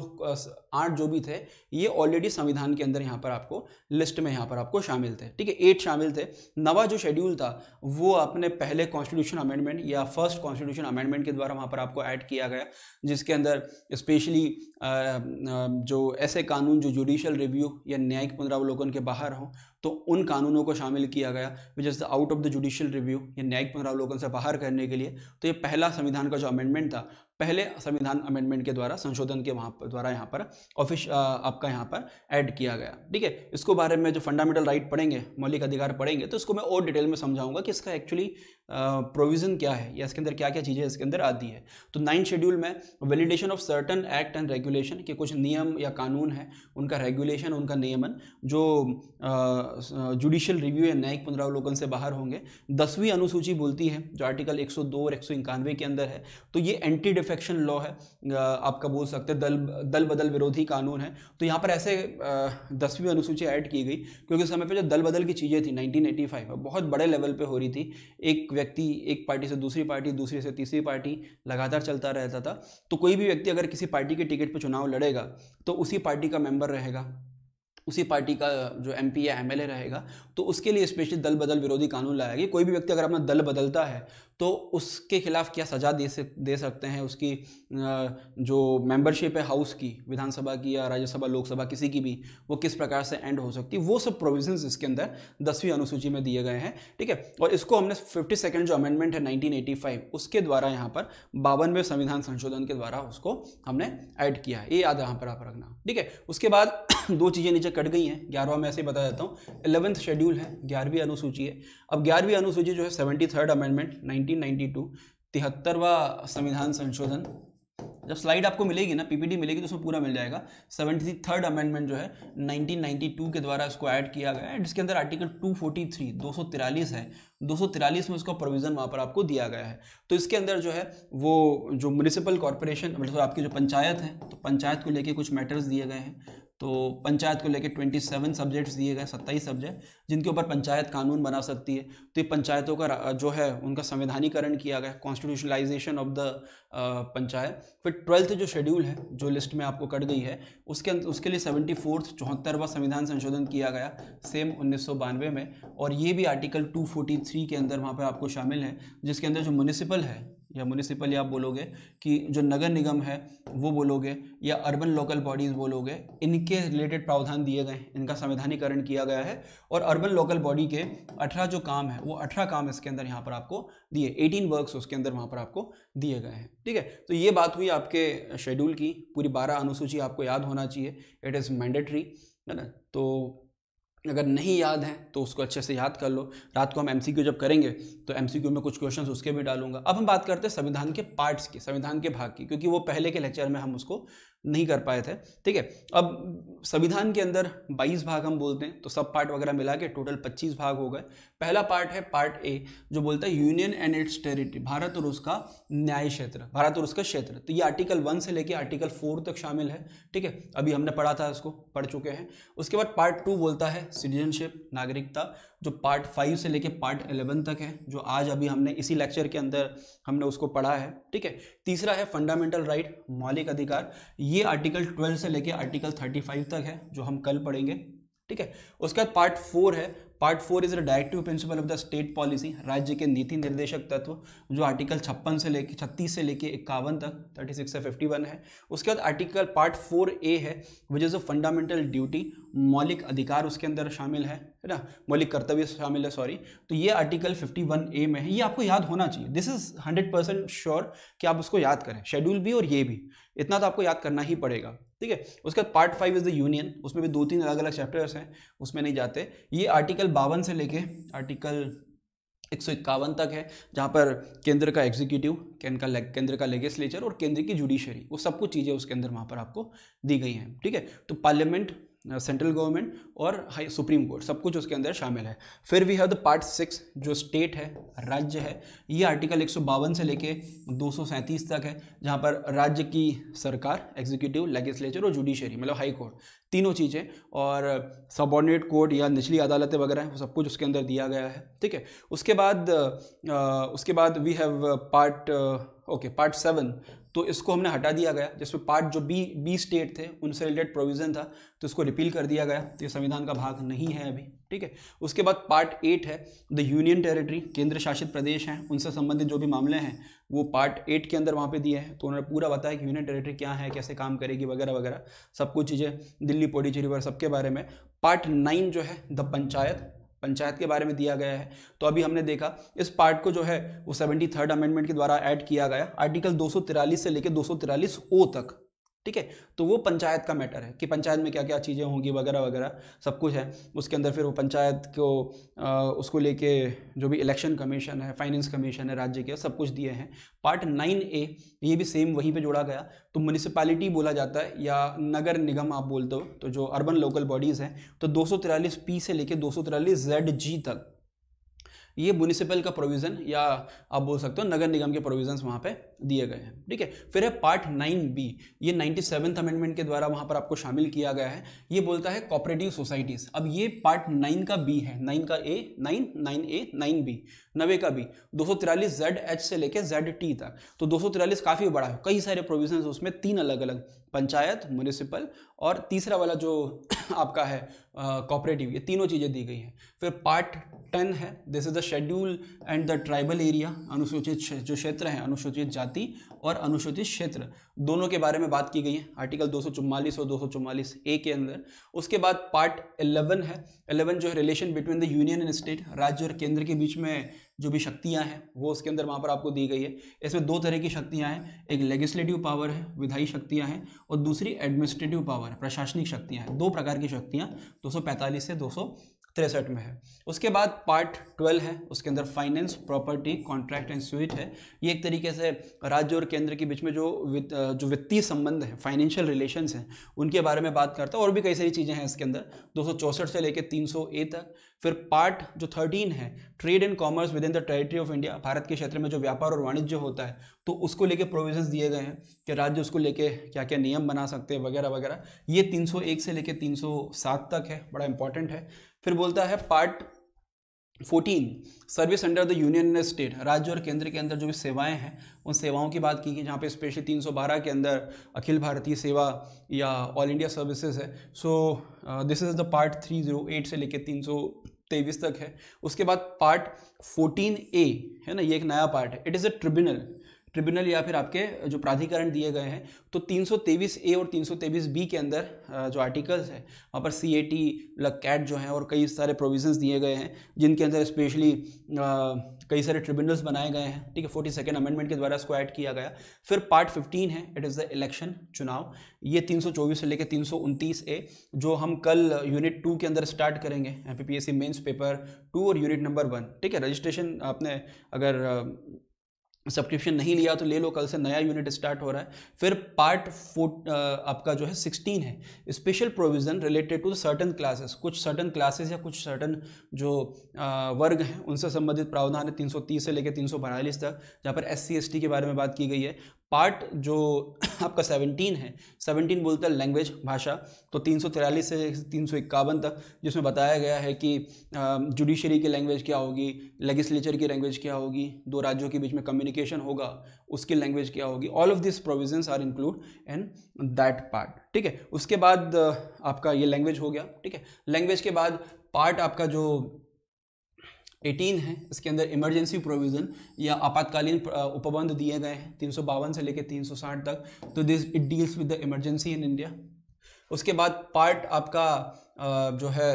आठ जो भी थे ये ऑलरेडी संविधान के अंदर यहाँ पर आपको लिस्ट में यहाँ पर आपको शामिल थे ठीक है एट शामिल थे नवा जो शेड्यूल था वो आपने पहले कॉन्स्टिट्यूशन अमेंडमेंट या फर्स्ट कॉन्स्टिट्यूशन अमेंडमेंट के द्वारा वहाँ पर आपको ऐड किया गया जिसके अंदर स्पेशली जो ऐसे कानून जो जुडिशल रिव्यू या न्यायिक पुनरावलोकन के बाहर हों तो उन कानूनों को शामिल किया गया which is the out of the judicial review या न्यायिक पुनरावलोकन से बाहर करने के लिए तो ये पहला संविधान का जो अमेंडमेंट था पहले संविधान अमेंडमेंट के द्वारा संशोधन के वहाँ द्वारा यहाँ पर ऑफिस आपका यहाँ पर ऐड किया गया ठीक है इसको बारे में जो फंडामेंटल राइट पढ़ेंगे मौलिक अधिकार पढ़ेंगे तो इसको मैं और डिटेल में समझाऊंगा कि इसका एक्चुअली प्रोविज़न क्या है या इसके अंदर क्या क्या चीज़ें इसके अंदर आती है तो नाइन्थ शेड्यूल में validation of certain act and regulation के कुछ नियम या कानून है उनका रेगुलेशन उनका नियमन जो जुडिशल रिव्यू या न्यायिक पुनरावलोकन से बाहर होंगे दसवीं अनुसूची बोलती है जो आर्टिकल 102 और एक के अंदर है तो ये एंटी डिफेक्शन लॉ है आपका बोल सकते हैं दल दल बदल विरोधी कानून है तो यहाँ पर ऐसे दसवीं अनुसूची ऐड की गई क्योंकि समय पर जो दल बदल की चीज़ें थी एटी में बहुत बड़े लेवल पर हो रही थी एक व्यक्ति एक पार्टी से दूसरी पार्टी दूसरी से तीसरी पार्टी लगातार चलता रहता था तो कोई भी व्यक्ति अगर किसी पार्टी के टिकट पर चुनाव लड़ेगा तो उसी पार्टी का मेंबर रहेगा उसी पार्टी का जो एम या एम रहेगा तो उसके लिए स्पेशली दल बदल विरोधी कानून लाया गया कोई भी व्यक्ति अगर अपना दल बदलता है तो उसके खिलाफ क्या सज़ा दे दे सकते हैं उसकी जो मेंबरशिप है हाउस की विधानसभा की या राज्यसभा लोकसभा किसी की भी वो किस प्रकार से एंड हो सकती है वो सब प्रोविजंस इसके अंदर दसवीं अनुसूची में दिए गए हैं ठीक है और इसको हमने फिफ्टी सेकेंड जो अमेंडमेंट है नाइनटीन उसके द्वारा यहाँ पर बावनवे संविधान संशोधन के द्वारा उसको हमने ऐड किया है ये याद यहाँ पर आप रखना ठीक है उसके बाद दो चीज़ें नीचे कट गई हैं ग्यारहवा में ऐसे ही बता देता हूँ इलेवंथ शेड्यूल है ग्यारहवीं अनुसूची है अब ग्यारहवीं अनुसूची जो है seventy third amendment nineteen ninety two तिहत्तरवा संविधान संशोधन जब स्लाइड आपको मिलेगी ना पीपीडी मिलेगी तो उसमें पूरा मिल जाएगा सेवेंटी थर्ड अमेंडमेंट जो है 1992 के द्वारा इसको ऐड किया गया है जिसके अंदर आर्टिकल 243 तिरालीस है 243 में उसका प्रोविज़न वहाँ पर आपको दिया गया है तो इसके अंदर जो है वो जो म्यूनिसिपल कॉरपोरेशन मतलब आपकी जो पंचायत है तो पंचायत को लेकर कुछ मैटर्स दिए गए हैं तो पंचायत को लेकर 27 सब्जेक्ट्स दिए गए 27 सब्जेक्ट जिनके ऊपर पंचायत कानून बना सकती है तो ये पंचायतों का जो है उनका संविधानीकरण किया गया कॉन्स्टिट्यूशनलाइजेशन ऑफ द पंचायत फिर ट्वेल्थ जो शेड्यूल है जो लिस्ट में आपको कट गई है उसके उसके लिए सेवेंटी फोर्थ चौहत्तरवा संविधान संशोधन किया गया सेम उन्नीस में और ये भी आर्टिकल टू के अंदर वहाँ पर आपको शामिल है जिसके अंदर जो म्यूनिसिपल है या म्यूनिसिपल या आप बोलोगे कि जो नगर निगम है वो बोलोगे या अर्बन लोकल बॉडीज़ बोलोगे इनके रिलेटेड प्रावधान दिए गए हैं इनका संवैधानिकरण किया गया है और अर्बन लोकल बॉडी के 18 जो काम है वो 18 काम इसके अंदर यहाँ पर आपको दिए 18 वर्क्स उसके अंदर वहाँ पर आपको दिए गए हैं ठीक है तो ये बात हुई आपके शेड्यूल की पूरी बारह अनुसूची आपको याद होना चाहिए इट इज़ मैंडेटरी है ना तो अगर नहीं याद है तो उसको अच्छे से याद कर लो रात को हम एम जब करेंगे तो एम में कुछ क्वेश्चंस उसके भी डालूंगा अब हम बात करते हैं संविधान के पार्ट्स की संविधान के भाग की क्योंकि वो पहले के लेक्चर में हम उसको नहीं कर पाए थे ठीक है अब संविधान के अंदर 22 भाग हम बोलते हैं तो सब पार्ट वगैरह मिला के टोटल 25 भाग हो गए पहला पार्ट है पार्ट ए जो बोलता है union and its territory Bharat और उसका न्याय क्षेत्र भारत और उसका क्षेत्र तो ये आर्टिकल वन से लेके आर्टिकल फोर तक शामिल है ठीक है अभी हमने पढ़ा था इसको पढ़ चुके हैं उसके बाद पार्ट टू बोलता है सिटीजनशिप नागरिकता जो पार्ट फाइव से लेके पार्ट एलेवन तक है जो आज अभी हमने इसी लेक्चर के अंदर हमने उसको पढ़ा है ठीक है तीसरा है फंडामेंटल राइट मौलिक अधिकार ये आर्टिकल ट्वेल्व से लेके आर्टिकल थर्टी फाइव तक है जो हम कल पढ़ेंगे ठीक है उसके बाद पार्ट फोर है part four is the directive principle of the state policy राज्य के नीति निर्देशक तत्व जो आर्टिकल छप्पन से लेके छत्तीस से लेके इक्यावन तक थर्टी सिक्स से फिफ्टी वन है उसके बाद आर्टिकल पार्ट फोर ए है which is a fundamental duty मौलिक अधिकार उसके अंदर शामिल है है ना मौलिक कर्तव्य शामिल है सॉरी तो ये आर्टिकल 51 ए में है ये आपको याद होना चाहिए दिस इज 100 परसेंट श्योर कि आप उसको याद करें शेड्यूल भी और ये भी इतना तो आपको याद करना ही पड़ेगा ठीक है उसके बाद part five is the union उसमें भी दो तीन अलग अलग चैप्टर्स हैं उसमें नहीं जाते ये आर्टिकल बावन से लेके आर्टिकल एक सौ इक्यावन तक है जहाँ पर केंद्र का एग्जीक्यूटिव केंद्र का केंद्र का लेगिस्लेचर और केंद्र की जुडिशरी वो सब कुछ चीज़ें उसके अंदर वहाँ पर आपको दी गई हैं ठीक है तो पार्लियामेंट सेंट्रल गवर्नमेंट और हाई सुप्रीम कोर्ट सब कुछ उसके अंदर शामिल है फिर we have the part six जो स्टेट है राज्य है ये आर्टिकल एक से लेके दो तक है जहाँ पर राज्य की सरकार एग्जीक्यूटिव लेजिस्लेचर और जुडिशरी मतलब हाई कोर्ट तीनों चीज़ें और सबॉर्डिनेट कोर्ट या निचली अदालतें वगैरह हैं वो सब कुछ उसके अंदर दिया गया है ठीक है उसके बाद आ, उसके बाद we have part okay part seven तो इसको हमने हटा दिया गया जिसमें पार्ट जो बी बी स्टेट थे उनसे रिलेटेड प्रोविजन था तो इसको रिपील कर दिया गया तो ये संविधान का भाग नहीं है अभी ठीक है उसके बाद पार्ट एट है द यूनियन टेरिटरी केंद्र शासित प्रदेश हैं उनसे संबंधित जो भी मामले हैं वो पार्ट एट के अंदर वहाँ पे दिए हैं तो उन्होंने पूरा बताया कि यूनियन टेरिटरी क्या है कैसे काम करेगी वगैरह वगैरह सब कुछ चीज़ें दिल्ली पौडीचेरी वगैरह सबके बारे में पार्ट नाइन जो है द पंचायत पंचायत के बारे में दिया गया है तो अभी हमने देखा इस पार्ट को जो है वो सेवेंटी थर्ड अमेंडमेंट के द्वारा ऐड किया गया आर्टिकल दो से लेकर दो ओ तक ठीक है तो वो पंचायत का मैटर है कि पंचायत में क्या क्या चीज़ें होंगी वगैरह वगैरह सब कुछ है उसके अंदर फिर वो पंचायत को आ, उसको लेके जो भी इलेक्शन कमीशन है फाइनेंस कमीशन है राज्य के सब कुछ दिए हैं पार्ट नाइन ए ये भी सेम वहीं पे जोड़ा गया तो म्यूनिसपालिटी बोला जाता है या नगर निगम आप बोलते हो तो जो अर्बन लोकल बॉडीज़ हैं तो दो पी से लेके दो जेड जी तक ये म्यूनिसिपल का प्रोविज़न या आप बोल सकते हो नगर निगम के प्रोविज़न्स वहाँ पर दिए गए हैं ठीक है फिर है पार्ट नाइन बी ये नाइन्टी सेवन्थ अमेंडमेंट के द्वारा वहाँ पर आपको शामिल किया गया है ये बोलता है कॉपरेटिव सोसाइटीज़ अब ये पार्ट नाइन का बी है नाइन का A nine nine A nine B नवे का बी दो सौ तिरालीस जेड एच से लेकर जेड टी तक तो दो सौ तिरालीस काफ़ी बड़ा है कई सारे प्रोविजन उसमें तीन अलग अलग पंचायत म्यूनिसिपल और तीसरा वाला जो आपका है कॉपरेटिव ये तीनों चीज़ें दी गई हैं फिर पार्ट टेन है this is the schedule and the tribal area अनुसूचित जो क्षेत्र है अनुसूचित जाति और अनुसूचित क्षेत्र दोनों के बारे में बात की गई है आर्टिकल 244 और 244 ए के अंदर उसके बाद पार्ट 11 है 11 जो है relation between the union and state राज्य और केंद्र के बीच में जो भी शक्तियां हैं वो उसके अंदर वहाँ पर आपको दी गई है इसमें दो तरह की शक्तियां हैं एक लेजिस्लेटिव पावर है विधायी शक्तियां हैं और दूसरी एडमिनिस्ट्रेटिव पावर है प्रशासनिक शक्तियां हैं दो प्रकार की शक्तियां 245 से तिरसठ में है उसके बाद पार्ट ट्वेल्व है उसके अंदर finance property contract and suit है ये एक तरीके से राज्य और केंद्र के बीच में जो वित, जो वित्तीय संबंध है फाइनेंशियल रिलेशंस हैं उनके बारे में बात करता है और भी कई सारी चीज़ें हैं इसके अंदर दो से लेकर तीन ए तक फिर पार्ट जो थर्टीन है trade and commerce within the territory of India Bharat के क्षेत्र में जो व्यापार और वाणिज्य होता है तो उसको लेके प्रोविजंस दिए गए हैं कि राज्य उसको लेके क्या क्या नियम बना सकते हैं वगैरह वगैरह ये 301 से लेके 307 तक है बड़ा इंपॉर्टेंट है फिर बोलता है part fourteen service under the union state राज्य और केंद्र के अंदर जो भी सेवाएं हैं उन सेवाओं की बात की गई जहाँ पे स्पेशली 312 के अंदर अखिल भारतीय सेवा या ऑल इंडिया सर्विसेज है so this is the part 308 से लेकर तीन तेईस तक है उसके बाद पार्ट फोर्टीन ए है ना ये एक नया पार्ट है it is a tribunal tribunal या फिर आपके जो प्राधिकरण दिए गए हैं तो तीन ए और तीन बी के अंदर जो आर्टिकल्स है वहाँ पर सी ए टी कैट जो है और कई सारे प्रोविजंस दिए गए हैं जिनके अंदर स्पेशली कई सारे ट्रिब्यूनल्स बनाए गए हैं ठीक है फोर्टी सेकेंड अमेंडमेंट के द्वारा इसको ऐड किया गया फिर पार्ट फिफ्टीन है इट इज़ द इलेक्शन चुनाव ये तीन सौ चौबीस से लेकर तीन सौ उनतीस ए जो हम कल यूनिट टू के अंदर स्टार्ट करेंगे M P P S C mains paper two और यूनिट नंबर वन ठीक है रजिस्ट्रेशन आपने अगर सब्सक्रिप्शन नहीं लिया तो ले लो कल से नया यूनिट स्टार्ट हो रहा है फिर पार्ट फोर आपका जो है सिक्सटीन है special provision related to certain classes कुछ सर्टन क्लासेस या कुछ सर्टन जो आ, वर्ग हैं उनसे संबंधित प्रावधान है तीन से लेकर तीन तक जहाँ पर एस सी के बारे में बात की गई है पार्ट जो आपका 17 है 17 बोलता है लैंग्वेज भाषा तो तीन से तीन तक जिसमें बताया गया है कि जुडिशरी की लैंग्वेज क्या होगी लेजिस्लेचर की लैंग्वेज क्या होगी दो राज्यों के बीच में कम्युनिकेशन होगा उसकी लैंग्वेज क्या होगी all of this provisions are include in that part ठीक है उसके बाद आपका ये लैंग्वेज हो गया ठीक है लैंग्वेज के बाद पार्ट आपका जो 18 है इसके अंदर इमरजेंसी प्रोविज़न या आपातकालीन उपबंध दिए गए हैं तीन से लेकर 360 तक तो this it deals with the emergency in India उसके बाद पार्ट आपका जो है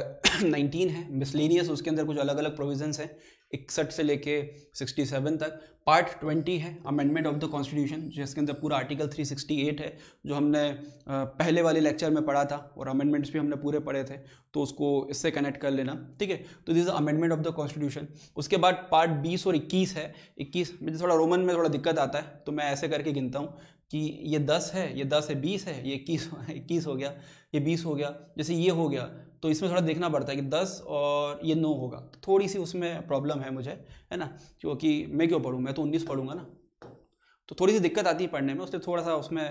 19 है मिसलेनियस उसके अंदर कुछ अलग अलग प्रोविजंस हैं इकसठ से लेके 67 तक पार्ट 20 है अमेंडमेंट ऑफ द कॉन्स्टिट्यूशन जिसके अंदर पूरा आर्टिकल 368 है जो हमने पहले वाले लेक्चर में पढ़ा था और अमेंडमेंट्स भी हमने पूरे पढ़े थे तो उसको इससे कनेक्ट कर लेना ठीक है तो this amendment of the constitution उसके बाद पार्ट बीस और इक्कीस है इक्कीस मुझे थोड़ा रोमन में थोड़ा दिक्कत आता है तो मैं ऐसे करके गिनता हूँ कि ये दस है ये दस है बीस है ये इक्कीस इक्कीस हो गया ये बीस हो गया जैसे ये हो गया तो इसमें थोड़ा देखना पड़ता है कि दस और ये नौ होगा तो थोड़ी सी उसमें प्रॉब्लम है मुझे है ना क्योंकि मैं क्यों पढ़ूँ मैं तो उन्नीस पढ़ूंगा ना तो थोड़ी सी दिक्कत आती है पढ़ने में उससे थोड़ा सा उसमें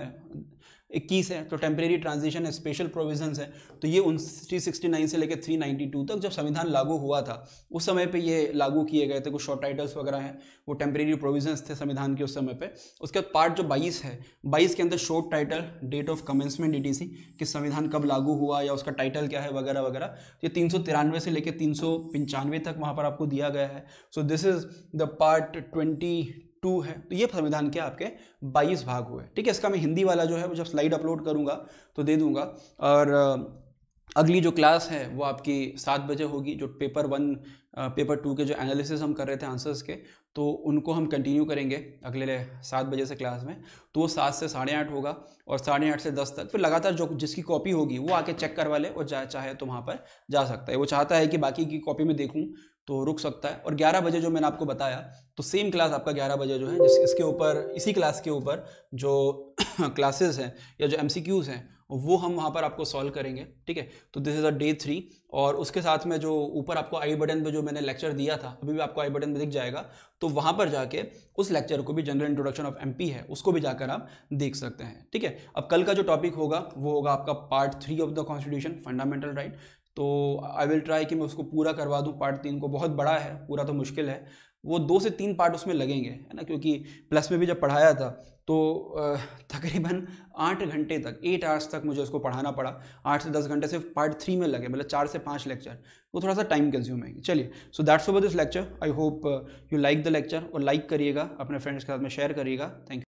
इक्कीस है तो टेम्परेरी ट्रांजिशन है स्पेशल प्रोविजंस है तो ये उन थ्री सिक्सटी नाइन से लेकर थ्री नाइन्टी टू तक जब संविधान लागू हुआ था उस समय पे ये लागू किए गए थे कुछ शॉर्ट टाइटल्स वगैरह हैं वो टेम्परेरी प्रोविजंस थे संविधान के उस समय पे उसके बाद पार्ट जो बाईस है बाईस के अंदर short title date of commencement D T कि संविधान कब लागू हुआ या उसका टाइटल क्या है वगैरह वगैरह ये तीन सौ तिरानवे से लेकर तीन सौ पंचानवे तक वहाँ पर आपको दिया गया है so this is the part twenty two है तो ये संविधान के आपके 22 भाग हुए ठीक है इसका मैं हिंदी वाला जो है वो जब स्लाइड अपलोड करूँगा तो दे दूँगा और अगली जो क्लास है वो आपकी सात बजे होगी जो पेपर वन पेपर टू के जो एनालिसिस हम कर रहे थे आंसर्स के तो उनको हम कंटिन्यू करेंगे अगले सात बजे से क्लास में तो वो सात से साढ़े आठ होगा और साढ़े आठ से दस तक फिर लगातार जो जिसकी कॉपी होगी वो आके चेक करवा ले और जा चाहे तो वहाँ पर जा सकता है वो चाहता है कि बाकी की कॉपी में देखूँ तो रुक सकता है और 11 बजे जो मैंने आपको बताया तो सेम क्लास आपका 11 बजे जो है जिस इसके ऊपर इसी क्लास के ऊपर जो क्लासेस हैं या जो क्यूज हैं वो हम वहाँ पर आपको सॉल्व करेंगे ठीक है तो this is a day three और उसके साथ में जो ऊपर आपको आई बटन पे जो मैंने लेक्चर दिया था अभी भी आपको आई बटन पे दिख जाएगा तो वहाँ पर जाके उस लेक्चर को भी जनरल इंट्रोडक्शन ऑफ एमपी है उसको भी जाकर आप देख सकते हैं ठीक है अब कल का जो टॉपिक होगा वो होगा आपका part three of the constitution fundamental right तो आई विल ट्राई कि मैं उसको पूरा करवा दूँ पार्ट तीन को बहुत बड़ा है पूरा तो मुश्किल है वो दो से तीन पार्ट उसमें लगेंगे है ना क्योंकि प्लस में भी जब पढ़ाया था तो तकरीबन आठ घंटे तक एट आवर्स तक मुझे उसको पढ़ाना पड़ा आठ से दस घंटे सिर्फ पार्ट थ्री में लगे मतलब चार से पाँच लेक्चर वो थोड़ा सा टाइम कंज्यूमिंग चलिए so that's over this lecture I hope you like the lecture और लाइक करिएगा अपने फ्रेंड्स के साथ में शेयर करिएगा थैंक यू